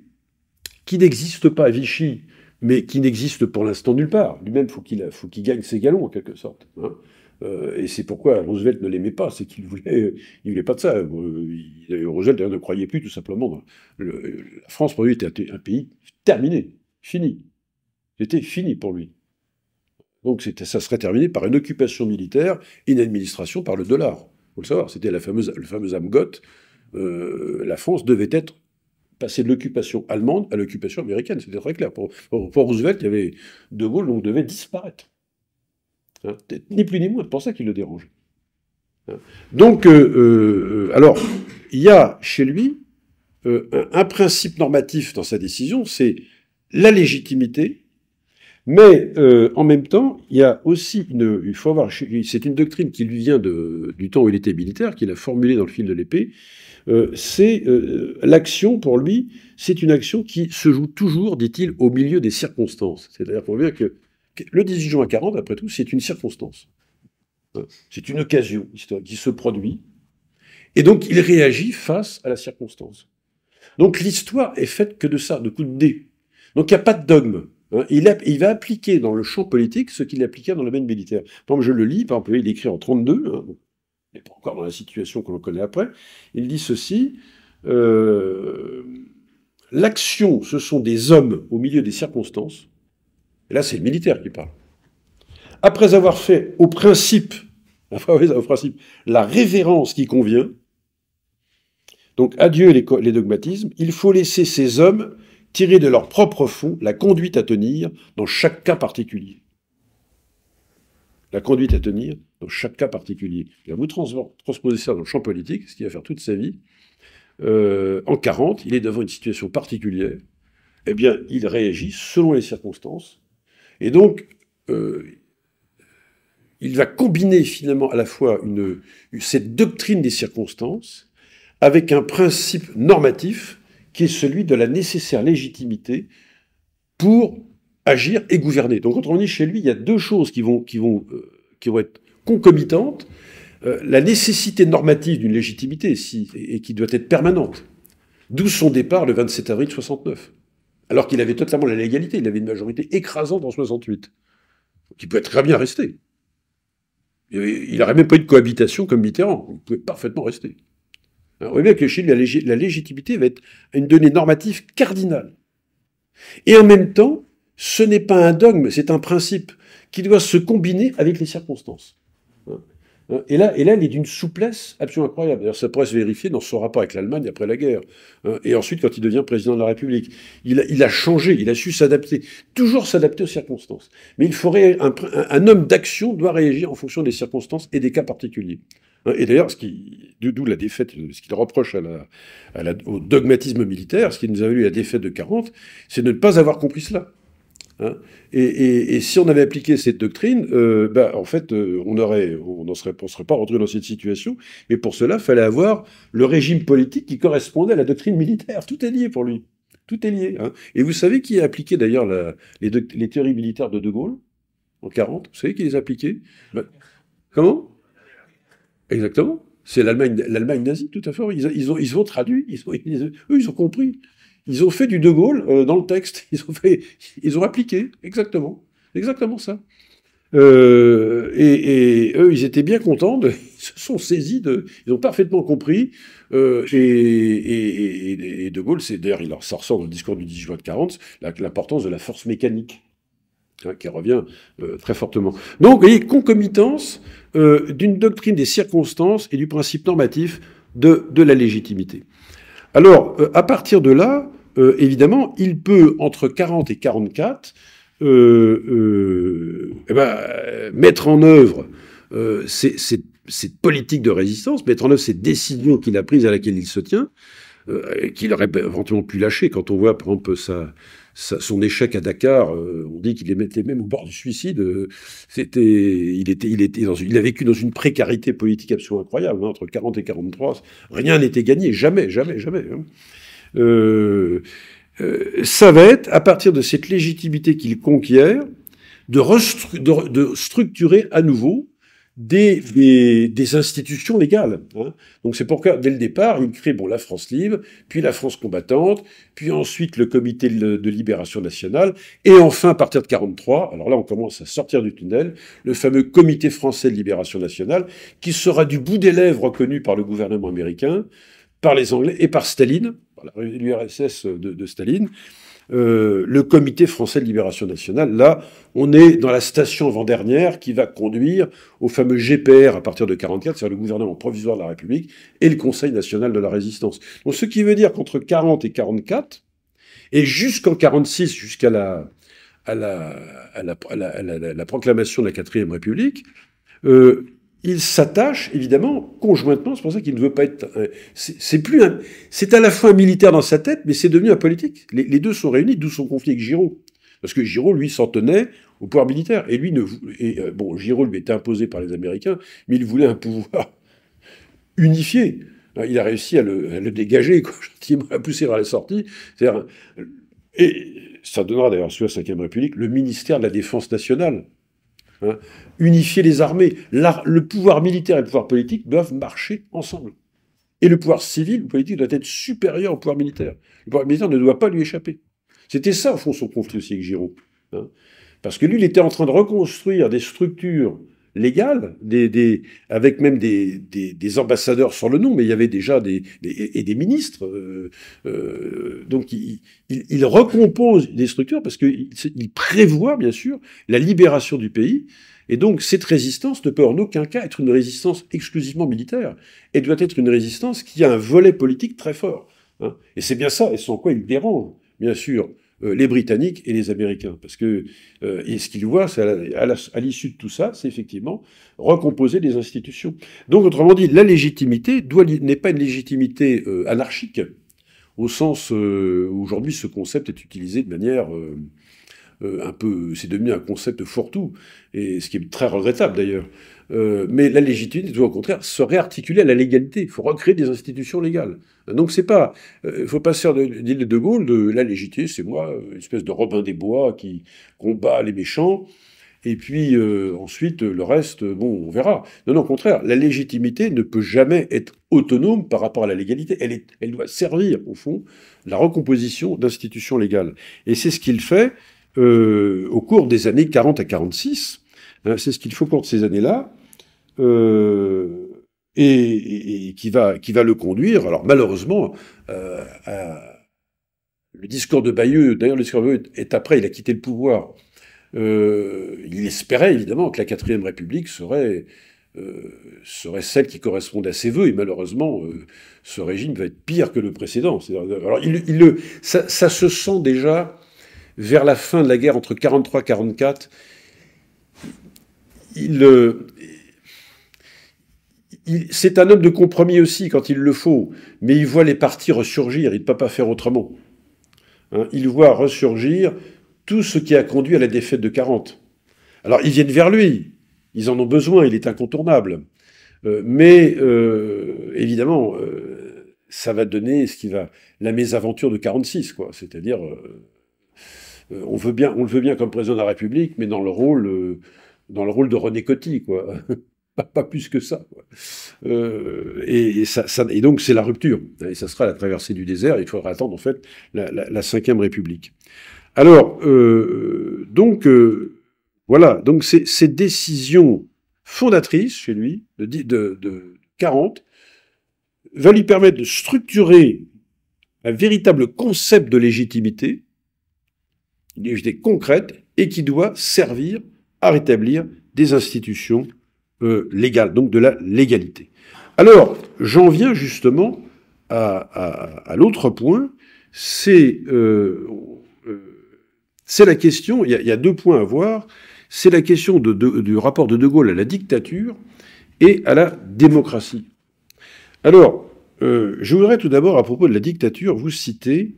qui n'existe pas à Vichy mais qui n'existe pour l'instant nulle part. Lui-même, faut qu'il faut qu'il gagne ses galons en quelque sorte. Hein. Euh, et c'est pourquoi Roosevelt ne l'aimait pas, c'est qu'il voulait, il voulait pas de ça. Euh, euh, Roosevelt ne croyait plus tout simplement. la France pour lui était un pays terminé, fini. C'était fini pour lui. Donc ça serait terminé par une occupation militaire une administration par le dollar. Il faut le savoir, c'était la fameuse, le fameux la France devait être passer de l'occupation allemande à l'occupation américaine. C'était très clair. Pour, Roosevelt, il y avait De Gaulle, donc devait disparaître. Hein, ni plus ni moins. C'est pour ça qu'il le dérangeait. Hein. Donc, euh, euh, euh, alors, il y a chez lui un, principe normatif dans sa décision, c'est la légitimité, mais en même temps, il y a aussi une, il faut avoir, c'est une doctrine qui lui vient du temps où il était militaire, qu'il a formulée dans le fil de l'épée, euh, c'est euh, l'action pour lui, c'est une action qui se joue toujours, dit-il, au milieu des circonstances. C'est-à-dire qu'on bien que le 18 juin 40, après tout, c'est une circonstance. Hein, c'est une occasion qui se produit. Et donc, il réagit face à la circonstance. Donc, l'histoire est faite que de ça, de coups de dé. Donc, il n'y a pas de dogme. Hein. Il, il, va appliquer dans le champ politique ce qu'il appliquait dans le domaine militaire. Par je le lis, par exemple, il écrit en 32, pas encore dans la situation que l'on connaît après, il dit ceci, euh, l'action, ce sont des hommes au milieu des circonstances, et là c'est le militaire qui parle, après avoir fait au principe, au principe la révérence qui convient, donc adieu les, les dogmatismes, il faut laisser ces hommes tirer de leur propre fond la conduite à tenir dans chaque cas particulier la conduite à tenir dans chaque cas particulier. vous transposez ça dans le champ politique, ce qu'il va faire toute sa vie. Euh, en 40, il est devant une situation particulière. Eh bien, il réagit selon les circonstances. Et donc, euh, il va combiner finalement à la fois une, cette doctrine des circonstances avec un principe normatif qui est celui de la nécessaire légitimité pour agir et gouverner. Donc, autrement dit, chez lui, il y a deux choses qui vont, qui vont, euh, qui vont être concomitantes. Euh, la nécessité normative d'une légitimité, et, qui doit être permanente. D'où son départ le 27 avril 69. Alors qu'il avait totalement la légalité, il avait une majorité écrasante en 68. Qui pouvait très bien rester. Il n'aurait même pas eu de cohabitation comme Mitterrand. Il pouvait parfaitement rester. On voit bien que chez lui, la légitimité va être une donnée normative cardinale. Et en même temps, ce n'est pas un dogme, c'est un principe qui doit se combiner avec les circonstances. Hein. Et là, et là, elle est d'une souplesse absolument incroyable. D'ailleurs, ça pourrait se vérifier dans son rapport avec l'Allemagne après la guerre. Hein, et ensuite, quand il devient président de la République, il a, changé, il a su s'adapter, toujours s'adapter aux circonstances. Mais il faudrait un, homme d'action doit réagir en fonction des circonstances et des cas particuliers. Hein, et d'ailleurs, ce qui, d'où la défaite, ce qu'il reproche au dogmatisme militaire, ce qui nous a valu la défaite de 40, c'est de ne pas avoir compris cela. Hein. et, si on avait appliqué cette doctrine, bah, en fait, euh, on n'aurait, on ne serait, pas rentré dans cette situation. Mais pour cela, il fallait avoir le régime politique qui correspondait à la doctrine militaire. Tout est lié pour lui. Tout est lié. Hein. et vous savez qui a appliqué d'ailleurs les, théories militaires de De Gaulle en 40 Vous savez qui les a appliquées ben, Comment Exactement. C'est l'Allemagne, l'Allemagne nazie, tout à fait. Ils, ils, ont, ils ont traduit, ils eux, ils ont compris. Ils ont fait du De Gaulle euh, dans le texte. Ils ont, appliqué, exactement. Exactement ça. Euh, et, eux, ils étaient bien contents. ils se sont saisis de. Ils ont parfaitement compris. Euh, et, De Gaulle, c'est d'ailleurs, il ressort dans le discours du 10 juin de 40, l'importance de la force mécanique hein, qui revient très fortement. Donc, vous voyez, concomitance d'une doctrine des circonstances et du principe normatif de la légitimité. Alors, à partir de là, euh, évidemment, il peut, entre 40 et 44, euh, euh, eh ben, mettre en œuvre cette politique de résistance, mettre en œuvre ces décisions qu'il a prise à laquelle il se tient, qu'il aurait éventuellement pu lâcher. Quand on voit, par exemple, son échec à Dakar, on dit qu'il les mettait même au bord du suicide. c'était, il était, dans a vécu dans une précarité politique absolument incroyable. Hein, entre 40 et 43, rien n'était gagné, jamais, jamais, jamais. Hein. Euh, euh, ça va être, à partir de cette légitimité qu'il conquiert, de, structurer à nouveau des, institutions légales. Hein. Donc c'est pourquoi, dès le départ, il crée bon, la France libre, puis la France combattante, puis ensuite le comité de, libération nationale, et enfin, à partir de 43, alors là on commence à sortir du tunnel, le fameux comité français de libération nationale, qui sera du bout des lèvres reconnu par le gouvernement américain, par les Anglais et par Staline, par l'URSS de, de, Staline, euh, le Comité français de libération nationale. Là, on est dans la station avant-dernière qui va conduire au fameux GPR à partir de 1944, c'est-à-dire le gouvernement provisoire de la République et le Conseil national de la résistance. Donc, ce qui veut dire qu'entre 40 et 44, et jusqu'en 46, jusqu'à la, à la, la, proclamation de la quatrième République, euh, il s'attache évidemment conjointement, c'est pour ça qu'il ne veut pas être. Euh, c'est plus c'est à la fois un militaire dans sa tête, mais c'est devenu un politique. Les, deux sont réunis, d'où son conflit avec Giraud. Parce que Giraud, lui, s'en tenait au pouvoir militaire. Et lui, ne, et, euh, bon, Giraud lui était imposé par les Américains, mais il voulait un pouvoir unifié. Il a réussi à le, dégager, à pousser vers la sortie. Euh, et ça donnera d'ailleurs sous la Ve République le ministère de la Défense nationale Hein, unifier les armées. le pouvoir militaire et le pouvoir politique doivent marcher ensemble. Et le pouvoir civil, le politique, doit être supérieur au pouvoir militaire. Le pouvoir militaire ne doit pas lui échapper. C'était ça, au fond, son conflit aussi avec Giraud. Hein. Parce que lui, il était en train de reconstruire des structures légal, des, avec même des, des, ambassadeurs sur le nom, mais il y avait déjà des, des ministres. Euh, euh, donc il, il, recompose des structures parce qu'il prévoit bien sûr la libération du pays. Et donc cette résistance ne peut en aucun cas être une résistance exclusivement militaire. Elle doit être une résistance qui a un volet politique très fort. Hein. Et c'est bien ça, et sans quoi il dérange, bien sûr, euh, les Britanniques et les Américains. Parce que euh, et ce qu'ils voient, à l'issue de tout ça, c'est effectivement recomposer les institutions. Donc, autrement dit, la légitimité n'est pas une légitimité euh, anarchique, au sens où aujourd'hui ce concept est utilisé de manière un peu, c'est devenu un concept fourre-tout, et ce qui est très regrettable d'ailleurs. Euh, mais la légitimité doit au contraire se réarticuler à la légalité. Il faut recréer des institutions légales. Donc c'est pas, il euh, ne faut pas se faire l'île de, Gaulle de la légitimité, c'est moi, une espèce de Robin des Bois qui combat les méchants. Et puis euh, ensuite, le reste, bon, on verra. Non, au contraire, la légitimité ne peut jamais être autonome par rapport à la légalité. Elle, doit servir, au fond, la recomposition d'institutions légales. Et c'est ce qu'il fait au cours des années 40 à 46, euh, c'est ce qu'il faut pour ces années-là. Euh, et, qui va qui va le conduire. Alors malheureusement, euh, le discours de Bayeux, d'ailleurs le discours de Bayeux est, après, il a quitté le pouvoir. il espérait évidemment que la quatrième République serait serait celle qui corresponde à ses voeux et malheureusement ce régime va être pire que le précédent. Alors il, le ça, se sent déjà vers la fin de la guerre entre 43 et 44 c'est un homme de compromis aussi quand il le faut, mais il voit les partis ressurgir, il ne peut pas faire autrement. Hein, il voit ressurgir tout ce qui a conduit à la défaite de 40. Alors ils viennent vers lui, ils en ont besoin, il est incontournable. Euh, mais euh, évidemment, euh, ça va donner ce qui va la mésaventure de 46, quoi. C'est-à-dire, on le veut bien comme président de la République, mais dans le rôle dans le rôle de René Coty, quoi. Pas, plus que ça. Quoi. Euh, et, ça, donc c'est la rupture. Et ça sera la traversée du désert. Il faudra attendre en fait la, Ve République. Alors euh, donc euh, voilà. Donc ces décisions fondatrices chez lui de, de 40 va lui permettre de structurer un véritable concept de légitimité, une légitimité concrète et qui doit servir rétablir des institutions euh, légales, donc de la légalité. Alors, j'en viens justement à, l'autre point, c'est euh, euh, la question, il y, a deux points à voir, c'est la question du rapport de De Gaulle à la dictature et à la démocratie. Alors, je voudrais tout d'abord, à propos de la dictature, vous citer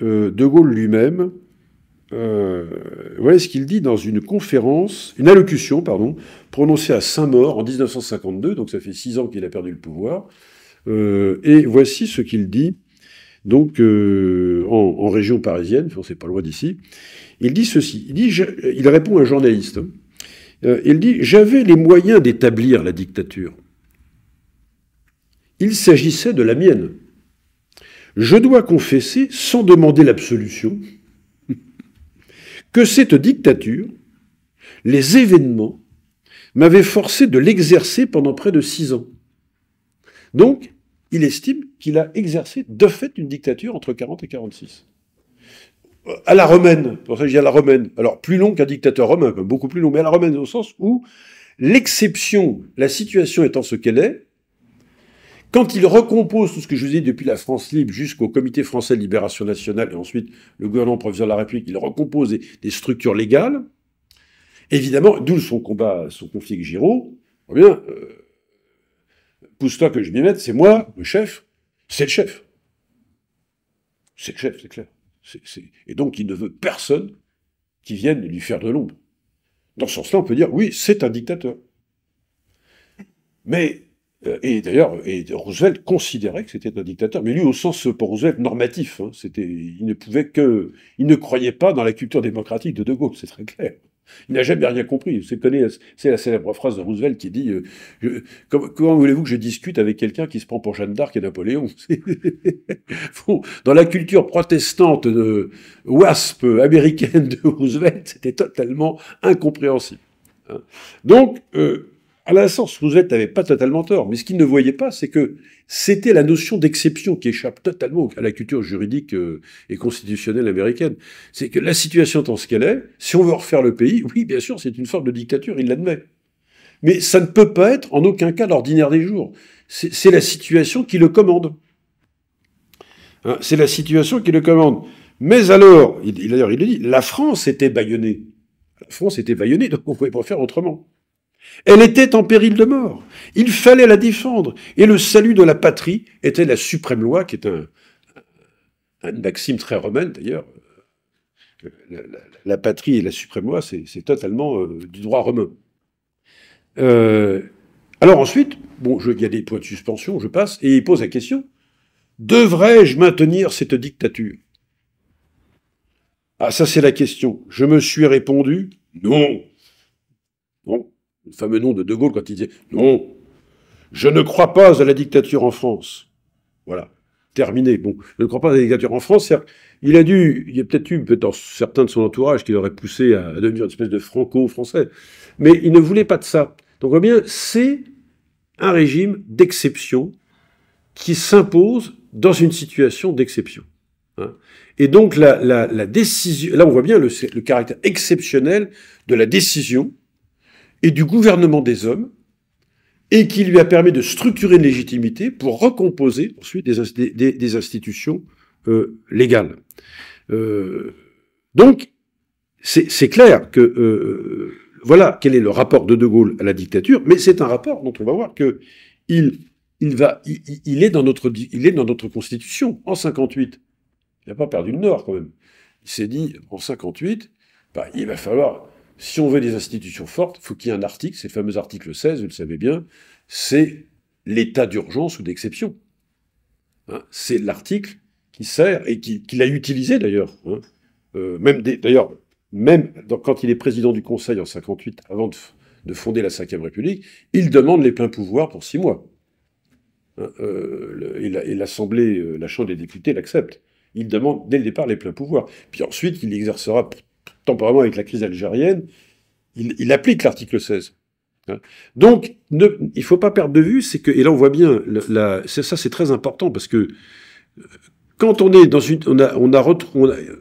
De Gaulle lui-même euh, voilà ce qu'il dit dans une conférence, une allocution, pardon, prononcée à Saint-Maur en 1952, donc ça fait six ans qu'il a perdu le pouvoir. Euh, et voici ce qu'il dit, donc euh, en, région parisienne, c'est pas loin d'ici. Il dit ceci. Il, dit, il répond à un journaliste. Hein. Euh, il dit j'avais les moyens d'établir la dictature. Il s'agissait de la mienne. Je dois confesser sans demander l'absolution que cette dictature, les événements, m'avaient forcé de l'exercer pendant près de six ans. Donc, il estime qu'il a exercé de fait une dictature entre 40 et 46. Euh, à la romaine, pour ça je à la romaine, alors plus long qu'un dictateur romain, beaucoup plus long, mais à la romaine au sens où l'exception, la situation étant ce qu'elle est, quand il recompose tout ce que je vous ai dit depuis la France libre jusqu'au Comité français de libération nationale et ensuite le gouvernement provisoire de la République, il recompose des, structures légales. Évidemment, d'où son combat, son conflit avec Giraud. Eh bien, euh, pousse-toi que je m'y mette, c'est moi, le chef, c'est le chef. C'est le chef, c'est clair. Et donc, il ne veut personne qui vienne lui faire de l'ombre. Dans ce sens-là, on peut dire, oui, c'est un dictateur. Mais euh, et d'ailleurs, Roosevelt considérait que c'était un dictateur, mais lui au sens euh, pour Roosevelt normatif. Hein, c'était, il ne pouvait que, il ne croyait pas dans la culture démocratique de De Gaulle, c'est très clair. Il n'a jamais rien compris. C'est la célèbre phrase de Roosevelt qui dit euh, comment, voulez-vous que je discute avec quelqu'un qui se prend pour Jeanne d'Arc et Napoléon Dans la culture protestante de WASP américaine de Roosevelt, c'était totalement incompréhensible. Hein. Donc, à vous êtes n'avait pas totalement tort, mais ce qu'il ne voyait pas, c'est que c'était la notion d'exception qui échappe totalement à la culture juridique euh, et constitutionnelle américaine. C'est que la situation tant qu'elle est, si on veut refaire le pays, oui, bien sûr, c'est une forme de dictature, il l'admet. Mais ça ne peut pas être en aucun cas l'ordinaire des jours. C'est la situation qui le commande. Hein, c'est la situation qui le commande. Mais alors, d'ailleurs, il, le dit, la France était baïonnée. La France était baïonnée. donc on ne pouvait pas faire autrement. Elle était en péril de mort. Il fallait la défendre. Et le salut de la patrie était la suprême loi, qui est un, une maxime très romaine d'ailleurs. La, patrie et la suprême loi, c'est totalement euh, du droit romain. Euh, alors ensuite, bon, il y a des points de suspension, je passe, et il pose la question devrais-je maintenir cette dictature Ah, ça c'est la question. Je me suis répondu non le fameux nom de De Gaulle quand il disait Non, je ne crois pas à la dictature en France. Voilà, terminé. Bon, je ne crois pas à la dictature en France. Il a dû, il y a peut-être eu peut être certains de son entourage qui l'auraient poussé à devenir une espèce de franco-français. Mais il ne voulait pas de ça. Donc, voit eh bien, c'est un régime d'exception qui s'impose dans une situation d'exception. Hein. Et donc, la, décision, là, on voit bien le caractère exceptionnel de la décision et du gouvernement des hommes, et qui lui a permis de structurer une légitimité pour recomposer ensuite des, institutions euh, légales. Euh, donc, c'est clair que euh, voilà quel est le rapport de De Gaulle à la dictature, mais c'est un rapport dont on va voir que il, est dans notre, constitution en 58. Il n'a pas perdu le Nord quand même. Il s'est dit en 58, bah, il va falloir si on veut des institutions fortes, il faut qu'il y ait un article, c'est le fameux article 16, vous le savez bien, c'est l'état d'urgence ou d'exception. Hein, c'est l'article qui sert et qui, a l'a utilisé d'ailleurs. Hein. Euh, d'ailleurs, même quand il est président du Conseil en 58, avant de, fonder la Ve République, il demande les pleins pouvoirs pour six mois. Hein, euh, et l'Assemblée, euh, la, Chambre des députés l'accepte. Il demande dès le départ les pleins pouvoirs. Puis ensuite, il exercera temporairement avec la crise algérienne, il, applique l'article 16. Hein. Donc, il ne faut pas perdre de vue, c'est que, et là on voit bien, ça c'est très important parce que euh, quand on est dans une, on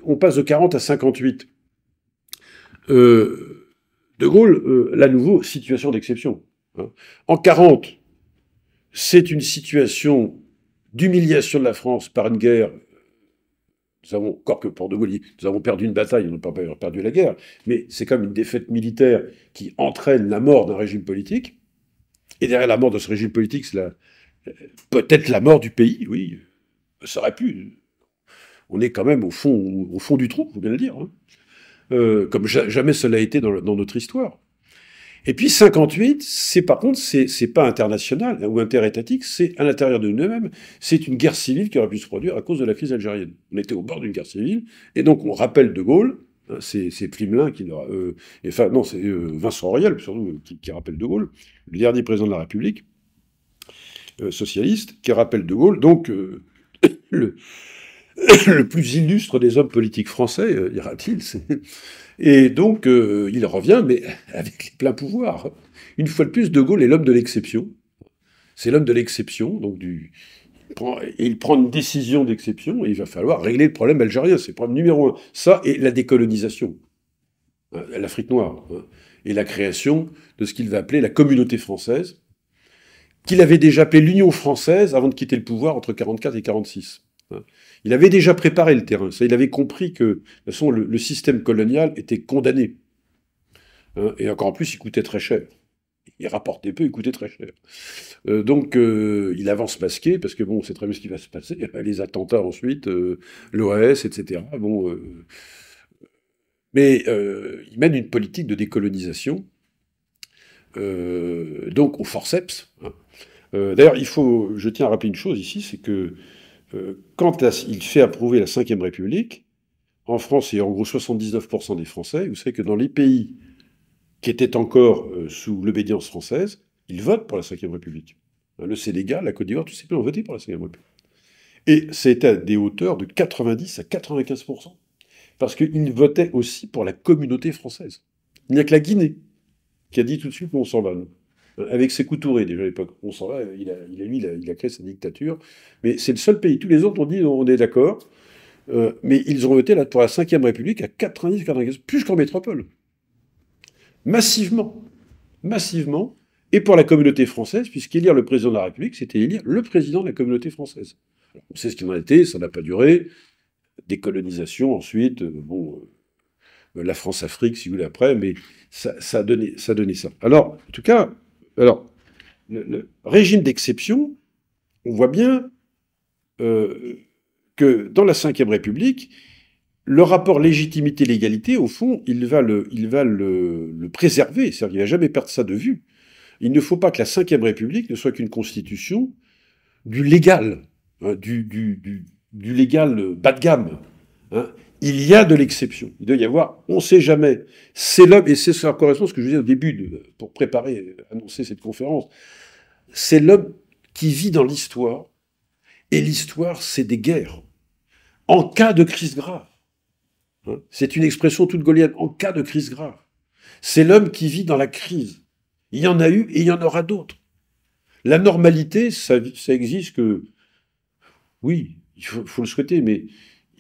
on, passe de 40 à 58. Euh, de Gaulle, euh, la là nouveau, situation d'exception. Hein. En 40, c'est une situation d'humiliation de la France par une guerre nous avons, encore que pour De Gaulle, nous avons perdu une bataille, nous n'avons pas perdu la guerre, mais c'est comme une défaite militaire qui entraîne la mort d'un régime politique. Et derrière la mort de ce régime politique, c'est peut-être la mort du pays, oui, ça aurait pu. On est quand même au fond, au fond du trou, faut bien le dire. Hein. Euh, comme jamais cela a été dans notre histoire. Et puis 58, c'est par contre, c'est pas international hein, ou interétatique, c'est à l'intérieur de nous-mêmes. C'est une guerre civile qui aurait pu se produire à cause de la crise algérienne. On était au bord d'une guerre civile, et donc on rappelle De Gaulle, hein, c'est Plimelin qui euh, enfin non, c'est euh, Vincent Auriel surtout qui, rappelle De Gaulle, le dernier président de la République euh, socialiste, qui rappelle De Gaulle. Donc le le plus illustre des hommes politiques français, ira-t-il, et donc, euh, il revient, mais avec les pleins pouvoirs. Une fois de plus, De Gaulle est l'homme de l'exception. C'est l'homme de l'exception, donc du. Il prend, et il prend une décision d'exception, et il va falloir régler le problème algérien. C'est le problème numéro un. Ça et la décolonisation. Hein, L'Afrique noire. Hein, et la création de ce qu'il va appeler la communauté française, qu'il avait déjà appelé l'Union française avant de quitter le pouvoir entre 1944 et 1946. Il avait déjà préparé le terrain. Ça, il avait compris que, de toute façon, le, système colonial était condamné. Hein, et encore en plus, il coûtait très cher. Il rapportait peu, il coûtait très cher. Euh, donc, euh, il avance masqué, parce que bon, c'est très bien ce qui va se passer. Les attentats ensuite, euh, l'OAS, etc. Bon, mais il mène une politique de décolonisation, donc au forceps. Hein. D'ailleurs, il faut, je tiens à rappeler une chose ici, c'est que euh, quand il fait approuver la Ve République, en France, il y a en gros 79% des Français, vous savez que dans les pays qui étaient encore euh, sous l'obédience française, ils votent pour la Ve République. Hein, le Sénégal, la Côte d'Ivoire, tous ces pays ont voté pour la Ve République. Et c'était à des hauteurs de 90 à 95%. Parce qu'ils votaient aussi pour la communauté française. Il n'y a que la Guinée qui a dit tout de suite, on s'en va, nous. Euh, avec ses tourés, déjà à l'époque. On s'en va, il a, lui, il, a, créé sa dictature. Mais c'est le seul pays. Tous les autres ont dit on est d'accord. Euh, mais ils ont voté pour la 5ème République à 90-95, plus qu'en métropole. Massivement. Massivement. Et pour la communauté française, puisqu'élire le président de la République, c'était élire le président de la communauté française. on sait ce qu'il en a été, ça n'a pas duré. Décolonisation ensuite, euh, bon, la France-Afrique, si vous voulez, après, mais ça, a donné, ça a donné ça. Alors, en tout cas, alors, le, régime d'exception, on voit bien euh, que dans la Ve République, le rapport légitimité-légalité, au fond, il va le, le, préserver, c'est-à-dire qu'il ne va jamais perdre ça de vue. Il ne faut pas que la Ve République ne soit qu'une constitution du légal, hein, du, légal bas de gamme. Hein il y a de l'exception. Il doit y avoir, on ne sait jamais. C'est l'homme, et c'est ça correspond à ce que je disais au début de, pour préparer, annoncer cette conférence. C'est l'homme qui vit dans l'histoire, et l'histoire, c'est des guerres. En cas de crise grave, hein, c'est une expression toute gaulienne, en cas de crise grave, c'est l'homme qui vit dans la crise. Il y en a eu et il y en aura d'autres. La normalité, ça, ça existe que, oui, il faut le souhaiter, mais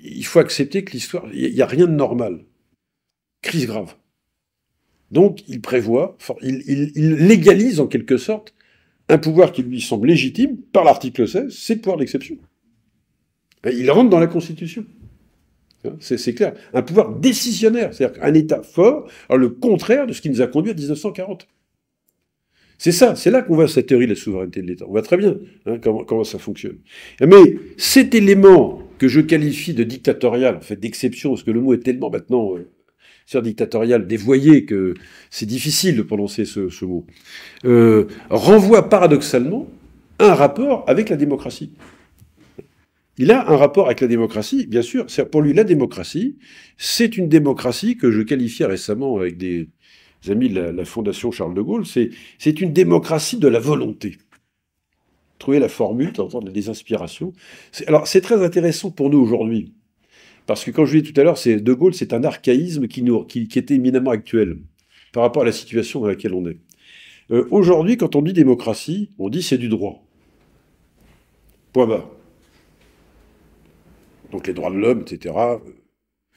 il faut accepter que l'histoire, il n'y a rien de normal. Crise grave. Donc, il prévoit, il, légalise en quelque sorte un pouvoir qui lui semble légitime par l'article 16, c'est le pouvoir d'exception. Il rentre dans la Constitution. Hein, c'est clair. Un pouvoir décisionnaire, c'est-à-dire un État fort, le contraire de ce qui nous a conduit à 1940. C'est ça, c'est là qu'on voit cette théorie de la souveraineté de l'État. On voit très bien hein, comment, comment ça fonctionne. Mais cet élément que je qualifie de dictatorial, en fait, d'exception, parce que le mot est tellement maintenant, euh, dictatorial, dévoyé, que c'est difficile de prononcer ce, mot, euh, renvoie paradoxalement un rapport avec la démocratie. Il a un rapport avec la démocratie, bien sûr. Pour lui, la démocratie, c'est une démocratie que je qualifiais récemment avec des amis de la, la Fondation Charles de Gaulle, c'est une démocratie de la volonté trouver la formule, entendre des inspirations. Alors, c'est très intéressant pour nous aujourd'hui. Parce que, quand je disais tout à l'heure, c'est De Gaulle, c'est un archaïsme qui, nous, était éminemment actuel par rapport à la situation dans laquelle on est. Euh, aujourd'hui, quand on dit démocratie, on dit c'est du droit. Point bas. Donc les droits de l'homme, etc. Euh,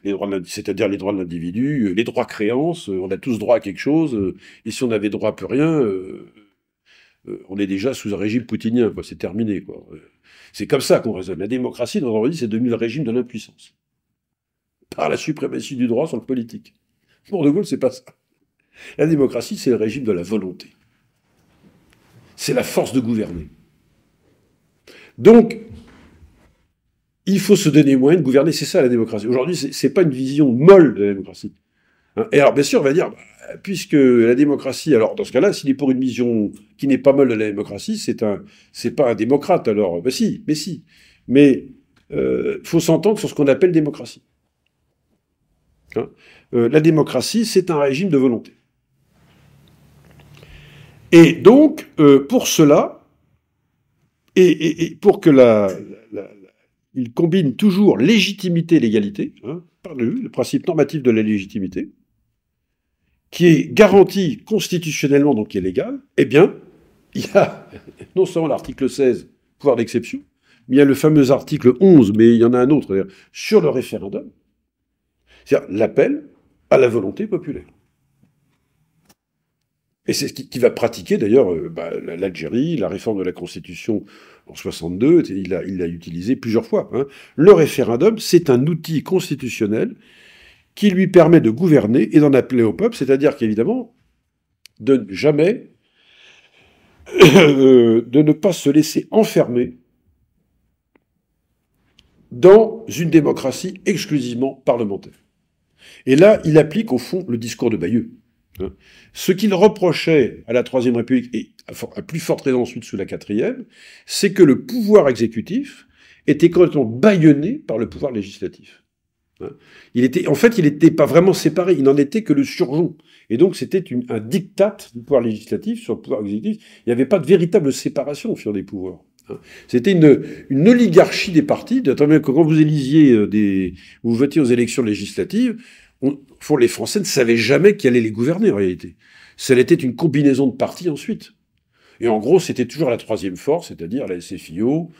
les droits c'est-à-dire les droits de l'individu, euh, les droits créances, on a tous droit à quelque chose, et si on avait droit à plus rien, euh, on est déjà sous un régime poutinien, quoi. C'est terminé, quoi. Euh, c'est comme ça qu'on raisonne. La démocratie, dans le c'est devenu le régime de l'impuissance. Par la suprématie du droit sur le politique. Pour De Gaulle, c'est pas ça. La démocratie, c'est le régime de la volonté. C'est la force de gouverner. Donc, il faut se donner moyen de gouverner. C'est ça la démocratie. Aujourd'hui, c'est pas une vision molle de la démocratie. Et alors, bien sûr, on va dire, puisque la démocratie, alors dans ce cas-là, s'il est pour une vision qui n'est pas mal de la démocratie, c'est un, c'est pas un démocrate. Alors, ben si, mais si, mais il euh, faut s'entendre sur ce qu'on appelle démocratie. Hein euh, la démocratie, c'est un régime de volonté. Et donc, euh, pour cela, et, pour que la, il combine toujours légitimité et légalité, hein, par le principe normatif de la légitimité, qui est garantie constitutionnellement, donc qui est légale, eh bien, il y a non seulement l'article 16, pouvoir d'exception, mais il y a le fameux article 11, mais il y en a un autre, sur le référendum, c'est-à-dire l'appel à la volonté populaire. Et c'est ce qui, va pratiquer d'ailleurs euh, bah, l'Algérie, la réforme de la Constitution en 62, il l'a il utilisé plusieurs fois. Hein. Le référendum, c'est un outil constitutionnel qui lui permet de gouverner et d'en appeler au peuple, c'est-à-dire qu'évidemment, de jamais, euh, de ne pas se laisser enfermer dans une démocratie exclusivement parlementaire. Et là, il applique au fond le discours de Bayeux. Hein. Ce qu'il reprochait à la Troisième République, et à plus forte raison ensuite sous la Quatrième, c'est que le pouvoir exécutif était complètement bâillonné par le pouvoir législatif. Hein. Il était, en fait, il n'était pas vraiment séparé, il n'en était que le surjon. Et donc, c'était un diktat du pouvoir législatif sur le pouvoir exécutif. Il n'y avait pas de véritable séparation sur des pouvoirs. Hein. C'était une, oligarchie des partis. mieux que quand vous élisiez euh, des, vous votiez aux élections législatives, les Français ne savaient jamais qui allait les gouverner en réalité. Ça était une combinaison de partis ensuite. Et en gros, c'était toujours la troisième force, c'est-à-dire la SFIO,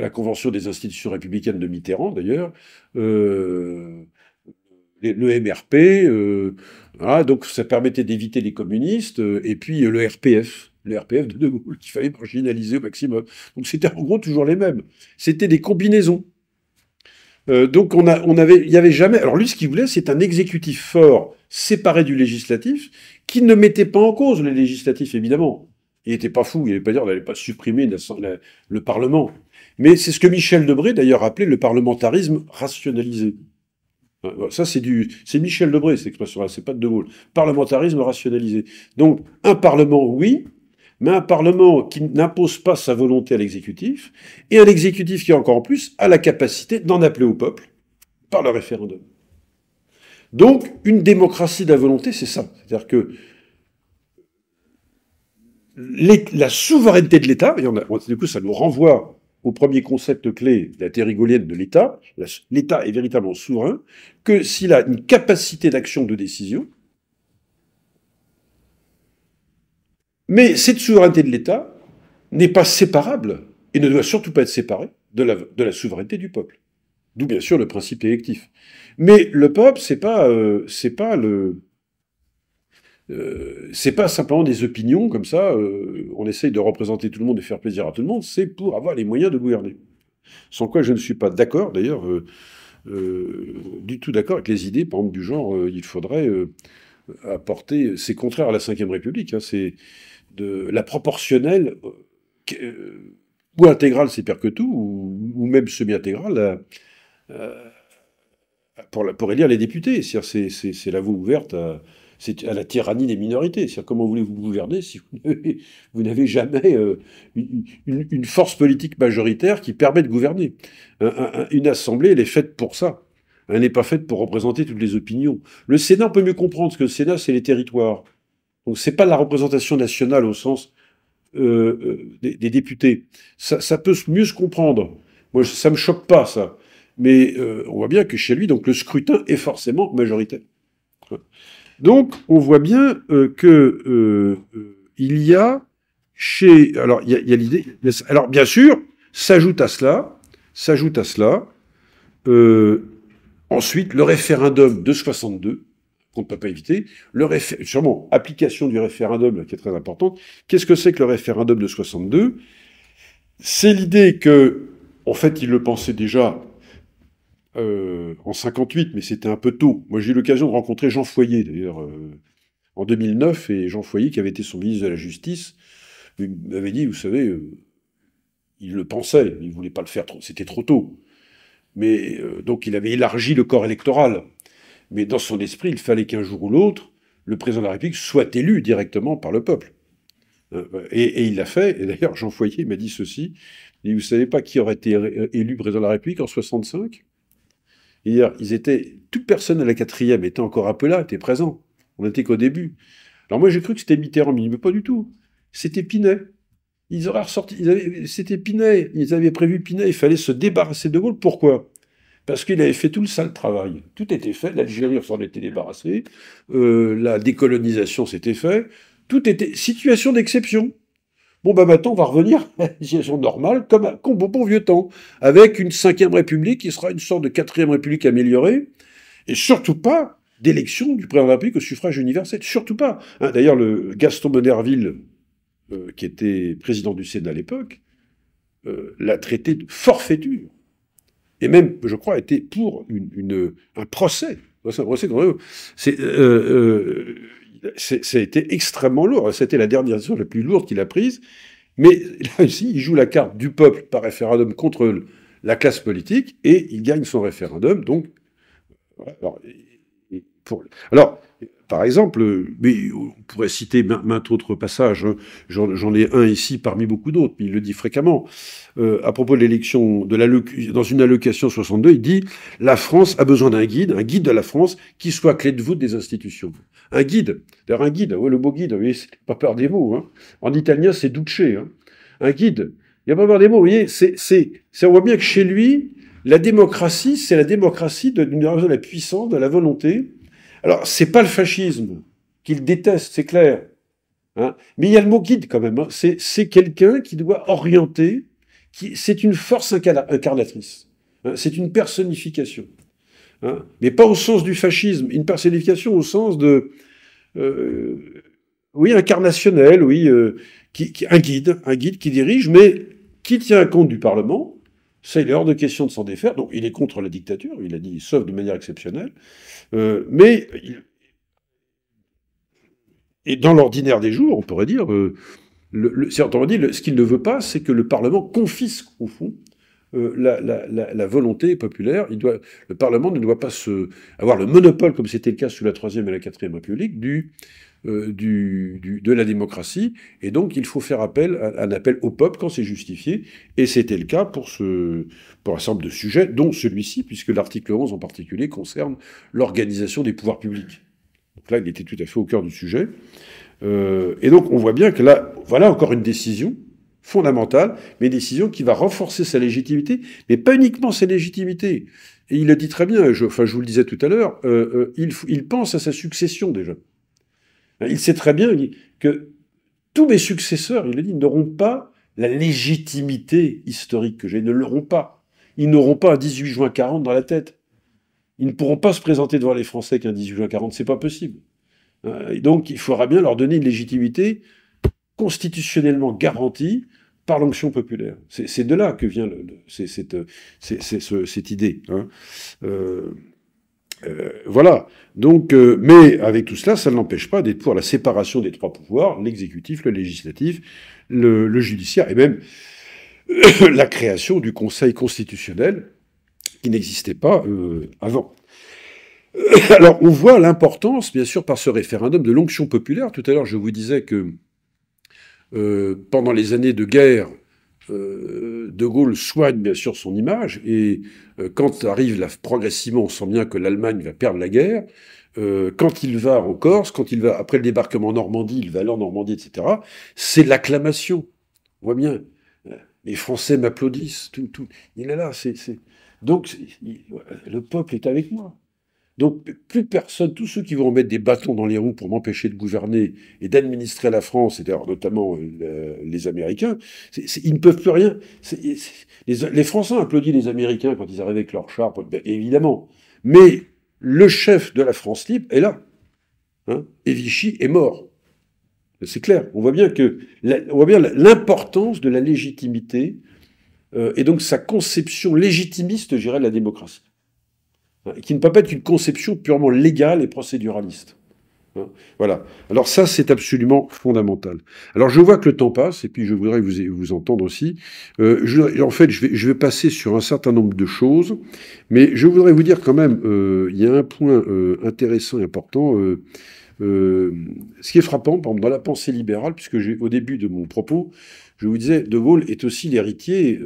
la Convention des institutions républicaines de Mitterrand, d'ailleurs, euh, le MRP, euh, donc ça permettait d'éviter les communistes, euh, et puis le RPF, le RPF de De Gaulle, qu'il fallait marginaliser au maximum. Donc c'était en gros toujours les mêmes. C'était des combinaisons. donc on, avait, il n'y avait jamais. Alors lui, ce qu'il voulait, c'est un exécutif fort, séparé du législatif, qui ne mettait pas en cause le législatif, évidemment. Il n'était pas fou, il n'allait pas dire qu'il n'allait pas supprimer le Parlement. Mais c'est ce que Michel Debré, d'ailleurs, appelait le parlementarisme rationalisé. Hein, ça, c'est Michel Debré, cette expression-là, c'est pas de De Gaulle. Parlementarisme rationalisé. Donc, un parlement, oui, mais un parlement qui n'impose pas sa volonté à l'exécutif, et un exécutif qui, encore en plus, a la capacité d'en appeler au peuple par le référendum. Donc, une démocratie de la volonté, c'est ça. C'est-à-dire que la souveraineté de l'État, et du coup, ça nous renvoie au premier concept clé de la théorie rigolienne de l'État, l'État est véritablement souverain, que s'il a une capacité d'action de décision, mais cette souveraineté de l'État n'est pas séparable et ne doit surtout pas être séparée de la, souveraineté du peuple. D'où bien sûr le principe électif. Mais le peuple, c'est pas, euh, c'est pas le, euh, c'est pas simplement des opinions comme ça, euh, on essaye de représenter tout le monde et faire plaisir à tout le monde, c'est pour avoir les moyens de gouverner. Sans quoi je ne suis pas d'accord, d'ailleurs, euh, du tout d'accord avec les idées, par exemple, du genre il faudrait apporter. C'est contraire à la Ve République, hein, c'est de la proportionnelle. ou intégrale, c'est pire que tout, ou, même semi-intégrale, pour, pour élire les députés. C'est la voie ouverte à, c'est à la tyrannie des minorités. comment voulez-vous gouverner si vous n'avez jamais euh, une, force politique majoritaire qui permet de gouverner Une assemblée, elle est faite pour ça. Elle n'est pas faite pour représenter toutes les opinions. Le Sénat, on peut mieux comprendre, ce que le Sénat, c'est les territoires. Donc, n'est pas la représentation nationale au sens euh, euh, des, députés. Ça, peut mieux se comprendre. Moi, ça me choque pas, ça. Mais on voit bien que chez lui, donc le scrutin est forcément majoritaire. Donc, on voit bien qu'il euh, que euh, il y a chez. Alors, il y a, l'idée. Alors, bien sûr, s'ajoute à cela, s'ajoute à cela, euh, ensuite, le référendum de 62, qu'on ne peut pas éviter, le sûrement, application du référendum qui est très importante. Qu'est-ce que c'est que le référendum de 62 C'est l'idée que, en fait, il le pensait déjà, euh, en 58, mais c'était un peu tôt. Moi, j'ai eu l'occasion de rencontrer Jean Foyer, d'ailleurs, euh, en 2009, et Jean Foyer, qui avait été son ministre de la Justice, m'avait dit, vous savez, euh, il le pensait, il ne voulait pas le faire, trop, c'était trop tôt. Mais donc, il avait élargi le corps électoral. Mais dans son esprit, il fallait qu'un jour ou l'autre, le président de la République soit élu directement par le peuple. Et, il l'a fait. Et d'ailleurs, Jean Foyer m'a dit ceci. Il dit, vous savez pas qui aurait été élu président de la République en 65 Hier, ils étaient, toute personne à la quatrième était encore un peu là, était présent. On n'était qu'au début. Alors moi, j'ai cru que c'était Mitterrand, mais pas du tout. C'était Pinet. Ils auraient ressorti, c'était Pinet. Ils avaient prévu Pinet. Il fallait se débarrasser de Gaulle. Pourquoi Parce qu'il avait fait tout le sale travail. Tout était fait. L'Algérie, s'en était débarrassée. Euh, la décolonisation, s'était faite. Tout était situation d'exception. Bon, ben maintenant, on va revenir à une situation normale, comme, au bon vieux temps, avec une cinquième république qui sera une sorte de quatrième république améliorée, et surtout pas d'élection du président de la République au suffrage universel, surtout pas. Hein, d'ailleurs, le Gaston Monerville, euh, qui était président du Sénat à l'époque, euh, l'a traité de forfaiture, et même, je crois, était pour une, un procès. C'est un procès C'est... Euh, ça C'était extrêmement lourd. C'était la dernière décision la plus lourde qu'il a prise. Mais là aussi, il joue la carte du peuple par référendum contre la classe politique et il gagne son référendum. Donc, alors, alors par exemple, mais on pourrait citer maintes autres passages. Hein. J'en ai un ici parmi beaucoup d'autres, mais il le dit fréquemment. Euh, à propos de l'élection, dans une allocation 62, il dit La France a besoin d'un guide, un guide de la France qui soit clé de voûte des institutions un guide. D'ailleurs, un guide, le mot « guide, vous voyez, pas peur des mots. En italien, c'est duce. Hein. Un guide. Il n'y a pas peur des mots, vous voyez. C'est, c'est, on voit bien que chez lui, la démocratie, c'est la démocratie de, de la puissance, de la volonté. Alors, c'est pas le fascisme qu'il déteste, c'est clair. Hein. Mais il y a le mot guide quand même. Hein. C'est, quelqu'un qui doit orienter, qui, c'est une force incarnatrice. c'est une personnification. Hein. mais pas au sens du fascisme, une personnification au sens de, euh, oui, incarnationnel, oui, euh, un guide, un guide qui dirige, mais qui tient compte du Parlement. Ça, il est hors de question de s'en défaire. Donc, il est contre la dictature, il a dit, sauf de manière exceptionnelle. Euh, mais, et dans l'ordinaire des jours, on pourrait dire, le, on dit, ce qu'il ne veut pas, c'est que le Parlement confisque, au fond, euh, la, volonté populaire. le Parlement ne doit pas avoir le monopole, comme c'était le cas sous la Troisième et la Quatrième République, euh, de la démocratie. Et donc, il faut faire appel un appel au peuple quand c'est justifié. Et c'était le cas pour, ce, pour un certain nombre de sujets, dont celui-ci, puisque l'article 11 en particulier concerne l'organisation des pouvoirs publics. Donc là, il était tout à fait au cœur du sujet. Euh, et donc, on voit bien que là, voilà encore une décision fondamentale, mais décision qui va renforcer sa légitimité, mais pas uniquement sa légitimité. Et il a dit très bien, je, enfin je vous le disais tout à l'heure, euh, euh, il, pense à sa succession déjà. Hein, il sait très bien que tous mes successeurs, il le dit, n'auront pas la légitimité historique que j'ai, ne l'auront pas. Ils n'auront pas un 18 juin 40 dans la tête. Ils ne pourront pas se présenter devant les Français qu'un 18 juin 40, c'est pas possible. Euh, et donc il faudra bien leur donner une légitimité constitutionnellement garantie par l'onction populaire. C'est de là que vient cette idée. Hein. Euh, euh, voilà. Donc, euh, mais avec tout cela, ça n'empêche l'empêche pas d'être pour la séparation des trois pouvoirs, l'exécutif, le législatif, le, le, judiciaire, et même la création du Conseil constitutionnel qui n'existait pas avant. Alors, on voit l'importance, bien sûr, par ce référendum de l'onction populaire. Tout à l'heure, je vous disais que euh, pendant les années de guerre, euh, De Gaulle soigne bien sûr son image, et euh, quand arrive la, progressivement, on sent bien que l'Allemagne va perdre la guerre, quand il va en Corse, quand il va, après le débarquement en Normandie, il va aller en Normandie, etc., c'est l'acclamation. On voit bien, les Français m'applaudissent, tout, il est là, c'est... Donc, le peuple est avec moi. Donc plus personne, tous ceux qui vont mettre des bâtons dans les roues pour m'empêcher de gouverner et d'administrer la France, et d'ailleurs notamment euh, les Américains, ils ne peuvent plus rien. Les, les, Français applaudissent les Américains quand ils arrivent avec leur charpe, ben, évidemment. Mais le chef de la France libre est là. Hein et Vichy est mort. C'est clair. On voit bien que, on voit bien l'importance de la légitimité euh, et donc sa conception légitimiste, je dirais, de la démocratie qui ne peut pas être une conception purement légale et procéduraliste. Hein, voilà. Alors ça, c'est absolument fondamental. Alors je vois que le temps passe, et puis je voudrais vous, vous entendre aussi. Euh, je, en fait, je vais, je vais, passer sur un certain nombre de choses, mais je voudrais vous dire quand même, euh, il y a un point euh, intéressant et important. ce qui est frappant, par dans la pensée libérale, puisque au début de mon propos, je vous disais, De Gaulle est aussi l'héritier,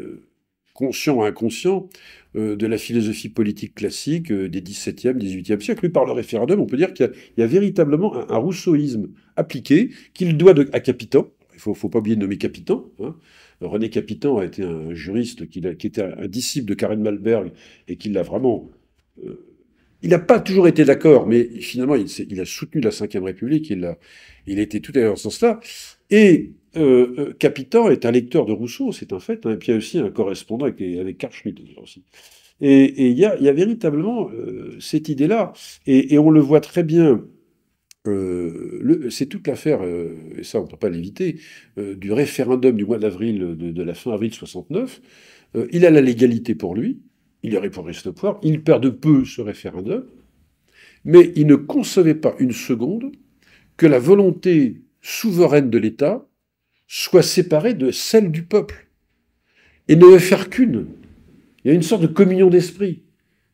conscient ou inconscient, euh, de la philosophie politique classique euh, des 17e, 18e siècles. Lui, par le référendum, on peut dire qu'il y, a véritablement un, rousseauisme appliqué qu'il doit à Capitan. Il ne faut, pas oublier de nommer Capitan. Hein. René Capitan a été un juriste qui, était un disciple de Karen Malberg et qui l'a vraiment euh, il n'a pas toujours été d'accord, mais finalement, il, a soutenu la Ve République, il a, il était tout à l'heure dans ce sens-là. Et euh, euh, Capitan est un lecteur de Rousseau, c'est un fait, hein, et puis il y a aussi un correspondant avec, avec Carl Schmitt aussi. Et il y, a véritablement euh, cette idée-là, et, on le voit très bien. c'est toute l'affaire, et ça on ne peut pas l'éviter, du référendum du mois d'avril, de, de, la fin avril 69. il a la légalité pour lui, il y aurait pour rester il perd de peu ce référendum, mais il ne concevait pas une seconde que la volonté souveraine de l'État soit séparée de celle du peuple et ne veut faire qu'une. Il y a une sorte de communion d'esprit.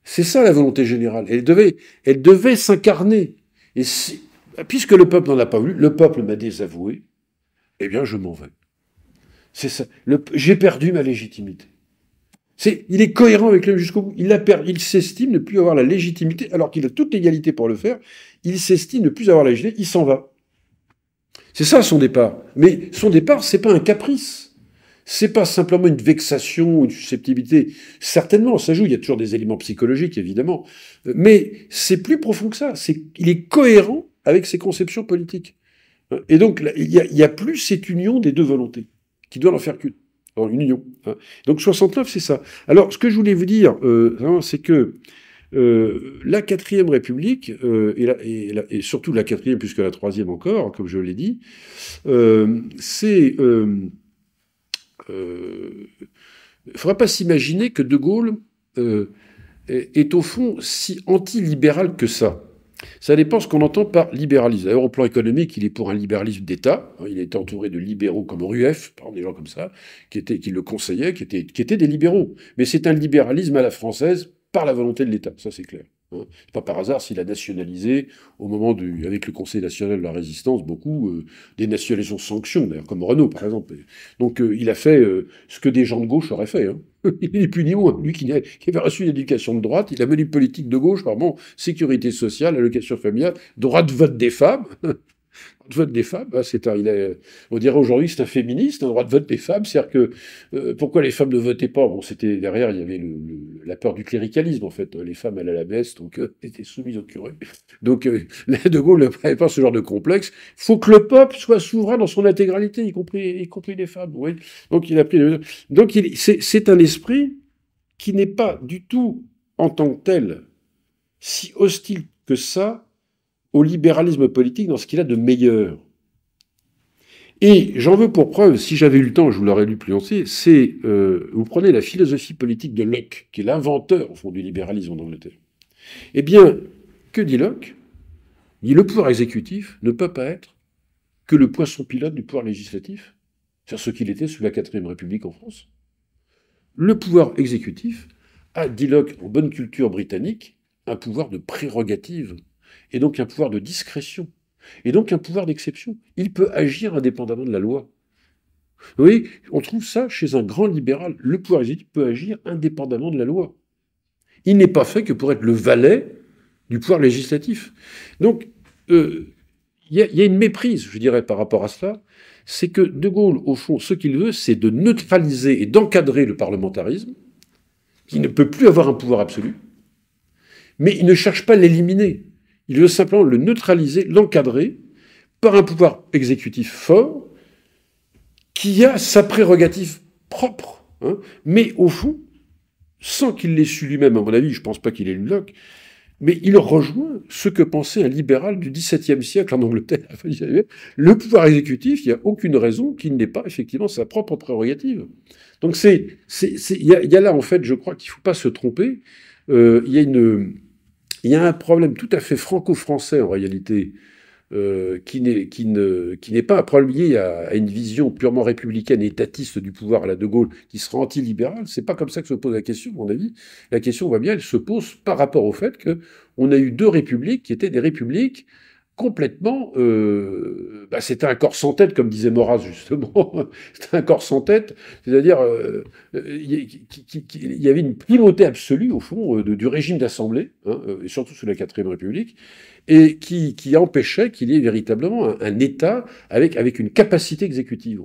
C'est ça la volonté générale. Elle devait, elle devait s'incarner. Et puisque le peuple n'en a pas voulu, le peuple m'a désavoué, eh bien je m'en vais. C'est ça. J'ai perdu ma légitimité il est cohérent avec lui jusqu'au bout. Il, a il s'estime ne plus avoir la légitimité, alors qu'il a toute l'égalité pour le faire. Il s'estime ne plus avoir la légitimité. Il s'en va. C'est ça son départ. Mais son départ, c'est pas un caprice. C'est pas simplement une vexation ou une susceptibilité. Certainement, ça joue. Il y a toujours des éléments psychologiques, évidemment. Mais c'est plus profond que ça. C'est, il est cohérent avec ses conceptions politiques. Et donc, il y a, plus cette union des deux volontés, qui doit leur faire culte union. Hein. Donc 69, c'est ça. Alors, ce que je voulais vous dire, euh, hein, c'est que euh, la quatrième République, euh, et, surtout la quatrième, puisque la troisième encore, hein, comme je l'ai dit, c'est... Il ne faudra pas s'imaginer que De Gaulle est, est, au fond si antilibéral que ça. Ça dépend ce qu'on entend par libéralisme. D'ailleurs, au plan économique, il est pour un libéralisme d'État. Hein. Il est entouré de libéraux comme Rueff, par des gens comme ça, qui, étaient, qui le conseillaient, qui étaient, qui étaient des libéraux. Mais c'est un libéralisme à la française par la volonté de l'État, ça c'est clair. Hein. C'est pas par hasard s'il a nationalisé, au moment du, avec le Conseil national de la résistance, beaucoup euh, des nationalisations sanctions, d'ailleurs, comme Renault par exemple. Donc euh, il a fait euh, ce que des gens de gauche auraient fait. Hein. il est plus ni moins. Lui qui, qui avait reçu une éducation de droite, il a mené une politique de gauche, pardon, sécurité sociale, allocation familiale, droit de vote des femmes. Le vote des femmes, hein, on dirait aujourd'hui c'est un féministe, un hein, droit de vote des femmes. C'est-à-dire que euh, pourquoi les femmes ne votaient pas Bon, c'était derrière, il y avait la peur du cléricalisme en fait. Les femmes elles, à la baisse, donc elles euh, étaient soumises au curé. Donc euh, De Gaulle n'avait pas ce genre de complexe. Il Faut que le peuple soit souverain dans son intégralité, y compris, y compris les femmes. Oui. Donc il Donc c'est, c'est un esprit qui n'est pas du tout en tant que tel si hostile que ça au libéralisme politique dans ce qu'il a de meilleur. Et j'en veux pour preuve, si j'avais eu le temps, je vous l'aurais lu plus entier, c'est, euh, vous prenez la philosophie politique de Locke, qui est l'inventeur, au fond, du libéralisme en Angleterre. Eh bien, que dit Locke Il dit le pouvoir exécutif ne peut pas être que le poisson pilote du pouvoir législatif, c'est ce qu'il était sous la 4ème République en France. Le pouvoir exécutif a, dit Locke, en bonne culture britannique, un pouvoir de prérogative et donc un pouvoir de discrétion, et donc un pouvoir d'exception. Il peut agir indépendamment de la loi. Vous voyez, on trouve ça chez un grand libéral. Le pouvoir exécutif peut agir indépendamment de la loi. Il n'est pas fait que pour être le valet du pouvoir législatif. Donc, euh, il y, y, a une méprise, je dirais, par rapport à cela. C'est que De Gaulle, au fond, ce qu'il veut, c'est de neutraliser et d'encadrer le parlementarisme, qui ne peut plus avoir un pouvoir absolu, mais il ne cherche pas à l'éliminer. Il veut simplement le neutraliser, l'encadrer par un pouvoir exécutif fort qui a sa prérogative propre, hein. mais au fond, sans qu'il l'ait su lui-même, à mon avis, je ne pense pas qu'il ait lu Locke, mais il rejoint ce que pensait un libéral du XVIIe siècle en Angleterre. Le pouvoir exécutif, il n'y a aucune raison qu'il n'ait pas effectivement sa propre prérogative. Donc il y, a là en fait, je crois qu'il ne faut pas se tromper. Euh, il y a une, il y a un problème tout à fait franco-français en réalité, euh, qui n'est pas un problème lié à, une vision purement républicaine et étatiste du pouvoir à la De Gaulle, qui sera antilibérale. C'est pas comme ça que se pose la question, à mon avis. La question, on voit bien, elle se pose par rapport au fait que a eu deux républiques qui étaient des républiques complètement. Euh, bah, c'était un corps sans tête, comme disait Maurras justement. c'était un corps sans tête, c'est-à-dire euh, euh, qu'il y avait une primauté absolue au fond du régime d'assemblée, hein, et surtout sous la quatrième République, et qui, empêchait qu'il y ait véritablement un, État avec une capacité exécutive.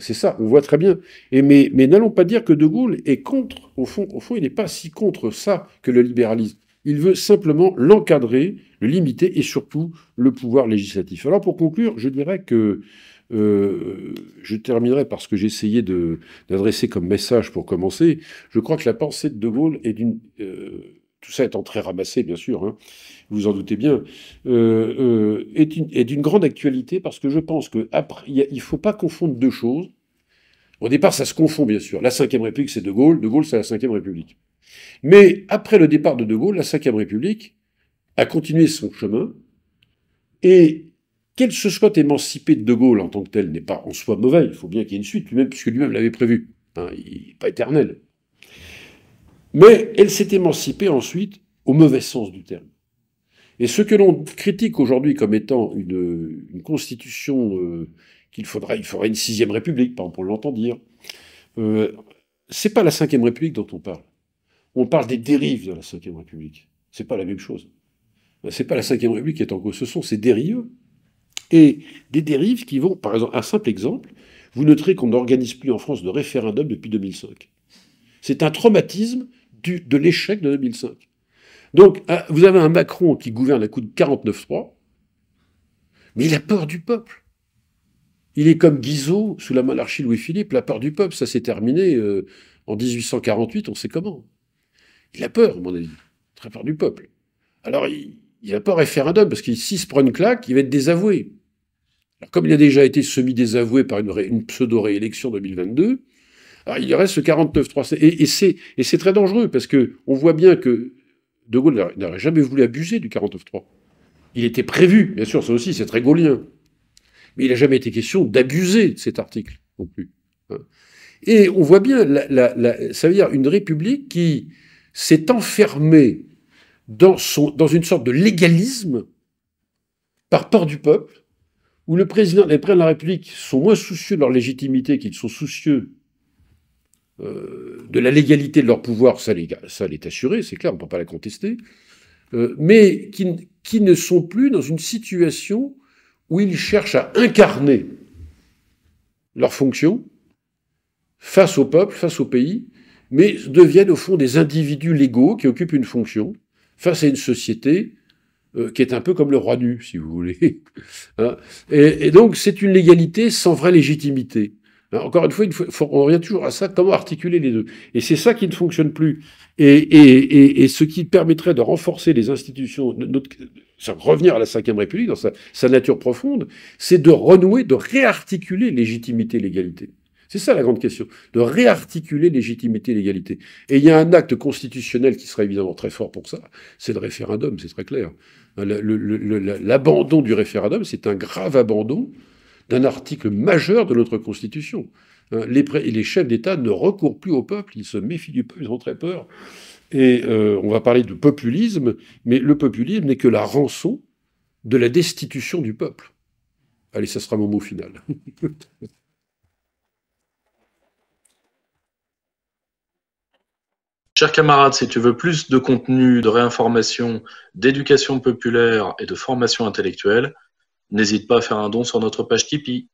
C'est ça, on voit très bien. mais, n'allons pas dire que De Gaulle est contre, au fond il n'est pas si contre ça que le libéralisme. Il veut simplement l'encadrer, le limiter et surtout le pouvoir législatif. Alors pour conclure, je dirais que euh, je terminerai par ce que essayé d'adresser comme message pour commencer. Je crois que la pensée de De Gaulle est d'une... Euh, tout ça étant très ramassé, bien sûr, hein, vous en doutez bien, euh, est d'une grande actualité parce que je pense qu'il ne faut pas confondre deux choses. Au départ, ça se confond, bien sûr. La Ve République, c'est De Gaulle. De Gaulle, c'est la Ve République. Mais après le départ de De Gaulle, la Ve République a continué son chemin et qu'elle se soit émancipée de De Gaulle en tant que telle n'est pas en soi mauvais, il faut bien qu'il y ait une suite lui-même, puisque lui-même l'avait prévu. Hein, il n'est pas éternel. Mais elle s'est émancipée ensuite au mauvais sens du terme. Et ce que l'on critique aujourd'hui comme étant une, constitution euh, qu'il faudrait, il faudrait une sixième république, par exemple, on l'entend dire, ce euh, c'est pas la cinquième république dont on parle on parle des dérives de la Ve République. Ce n'est pas la même chose. Ce n'est pas la Ve République qui est en cause, ce sont ces dérives. Et des dérives qui vont, par exemple, un simple exemple, vous noterez qu'on n'organise plus en France de référendum depuis 2005. C'est un traumatisme du, de l'échec de 2005. Donc, vous avez un Macron qui gouverne à coup de 49-3, mais il a peur du peuple. Il est comme Guizot sous la monarchie Louis-Philippe, la peur du peuple, ça s'est terminé euh, en 1848, on sait comment. Il a peur, à mon avis. Très peur du peuple. Alors, il, il a pas référendum, parce qu'il s'il se prend une claque, il va être désavoué. Alors, comme il a déjà été semi-désavoué par une, pseudo-réélection 2022, il reste ce 49-3. Et, et c'est très dangereux, parce que on voit bien que De Gaulle n'aurait jamais voulu abuser du 49-3. Il était prévu, bien sûr, ça aussi, c'est très gaulien. Mais il n'a jamais été question d'abuser cet article non plus. Hein. Et on voit bien, ça veut dire une république qui s'est enfermé dans, une sorte de légalisme par peur du peuple, où le président, les présidents de la République sont moins soucieux de leur légitimité qu'ils sont soucieux euh, de la légalité de leur pouvoir, ça l'est assuré, c'est clair, on ne peut pas la contester, euh, mais qui, qui, ne sont plus dans une situation où ils cherchent à incarner leur fonction face au peuple, face au pays, mais deviennent au fond des individus légaux qui occupent une fonction face à une société euh, qui est un peu comme le roi nu, si vous voulez. Hein. et, donc c'est une légalité sans vraie légitimité. Hein, encore une fois, il on revient toujours à ça, comment articuler les deux. Et c'est ça qui ne fonctionne plus. Et, ce qui permettrait de renforcer les institutions, notre, revenir à la Ve République dans sa, sa nature profonde, c'est de renouer, de réarticuler légitimité-légalité. et c'est ça la grande question, de réarticuler légitimité et l'égalité. Et il y a un acte constitutionnel qui sera évidemment très fort pour ça, c'est le référendum, c'est très clair. L'abandon du référendum, c'est un grave abandon d'un article majeur de notre Constitution. Hein, les, chefs d'État ne recourent plus au peuple, ils se méfient du peuple, ils ont très peur. Et euh, on va parler de populisme, mais le populisme n'est que la rançon de la destitution du peuple. Allez, ça sera mon mot final. Chers camarades, si tu veux plus de contenu, de réinformation, d'éducation populaire et de formation intellectuelle, n'hésite pas à faire un don sur notre page Tipeee.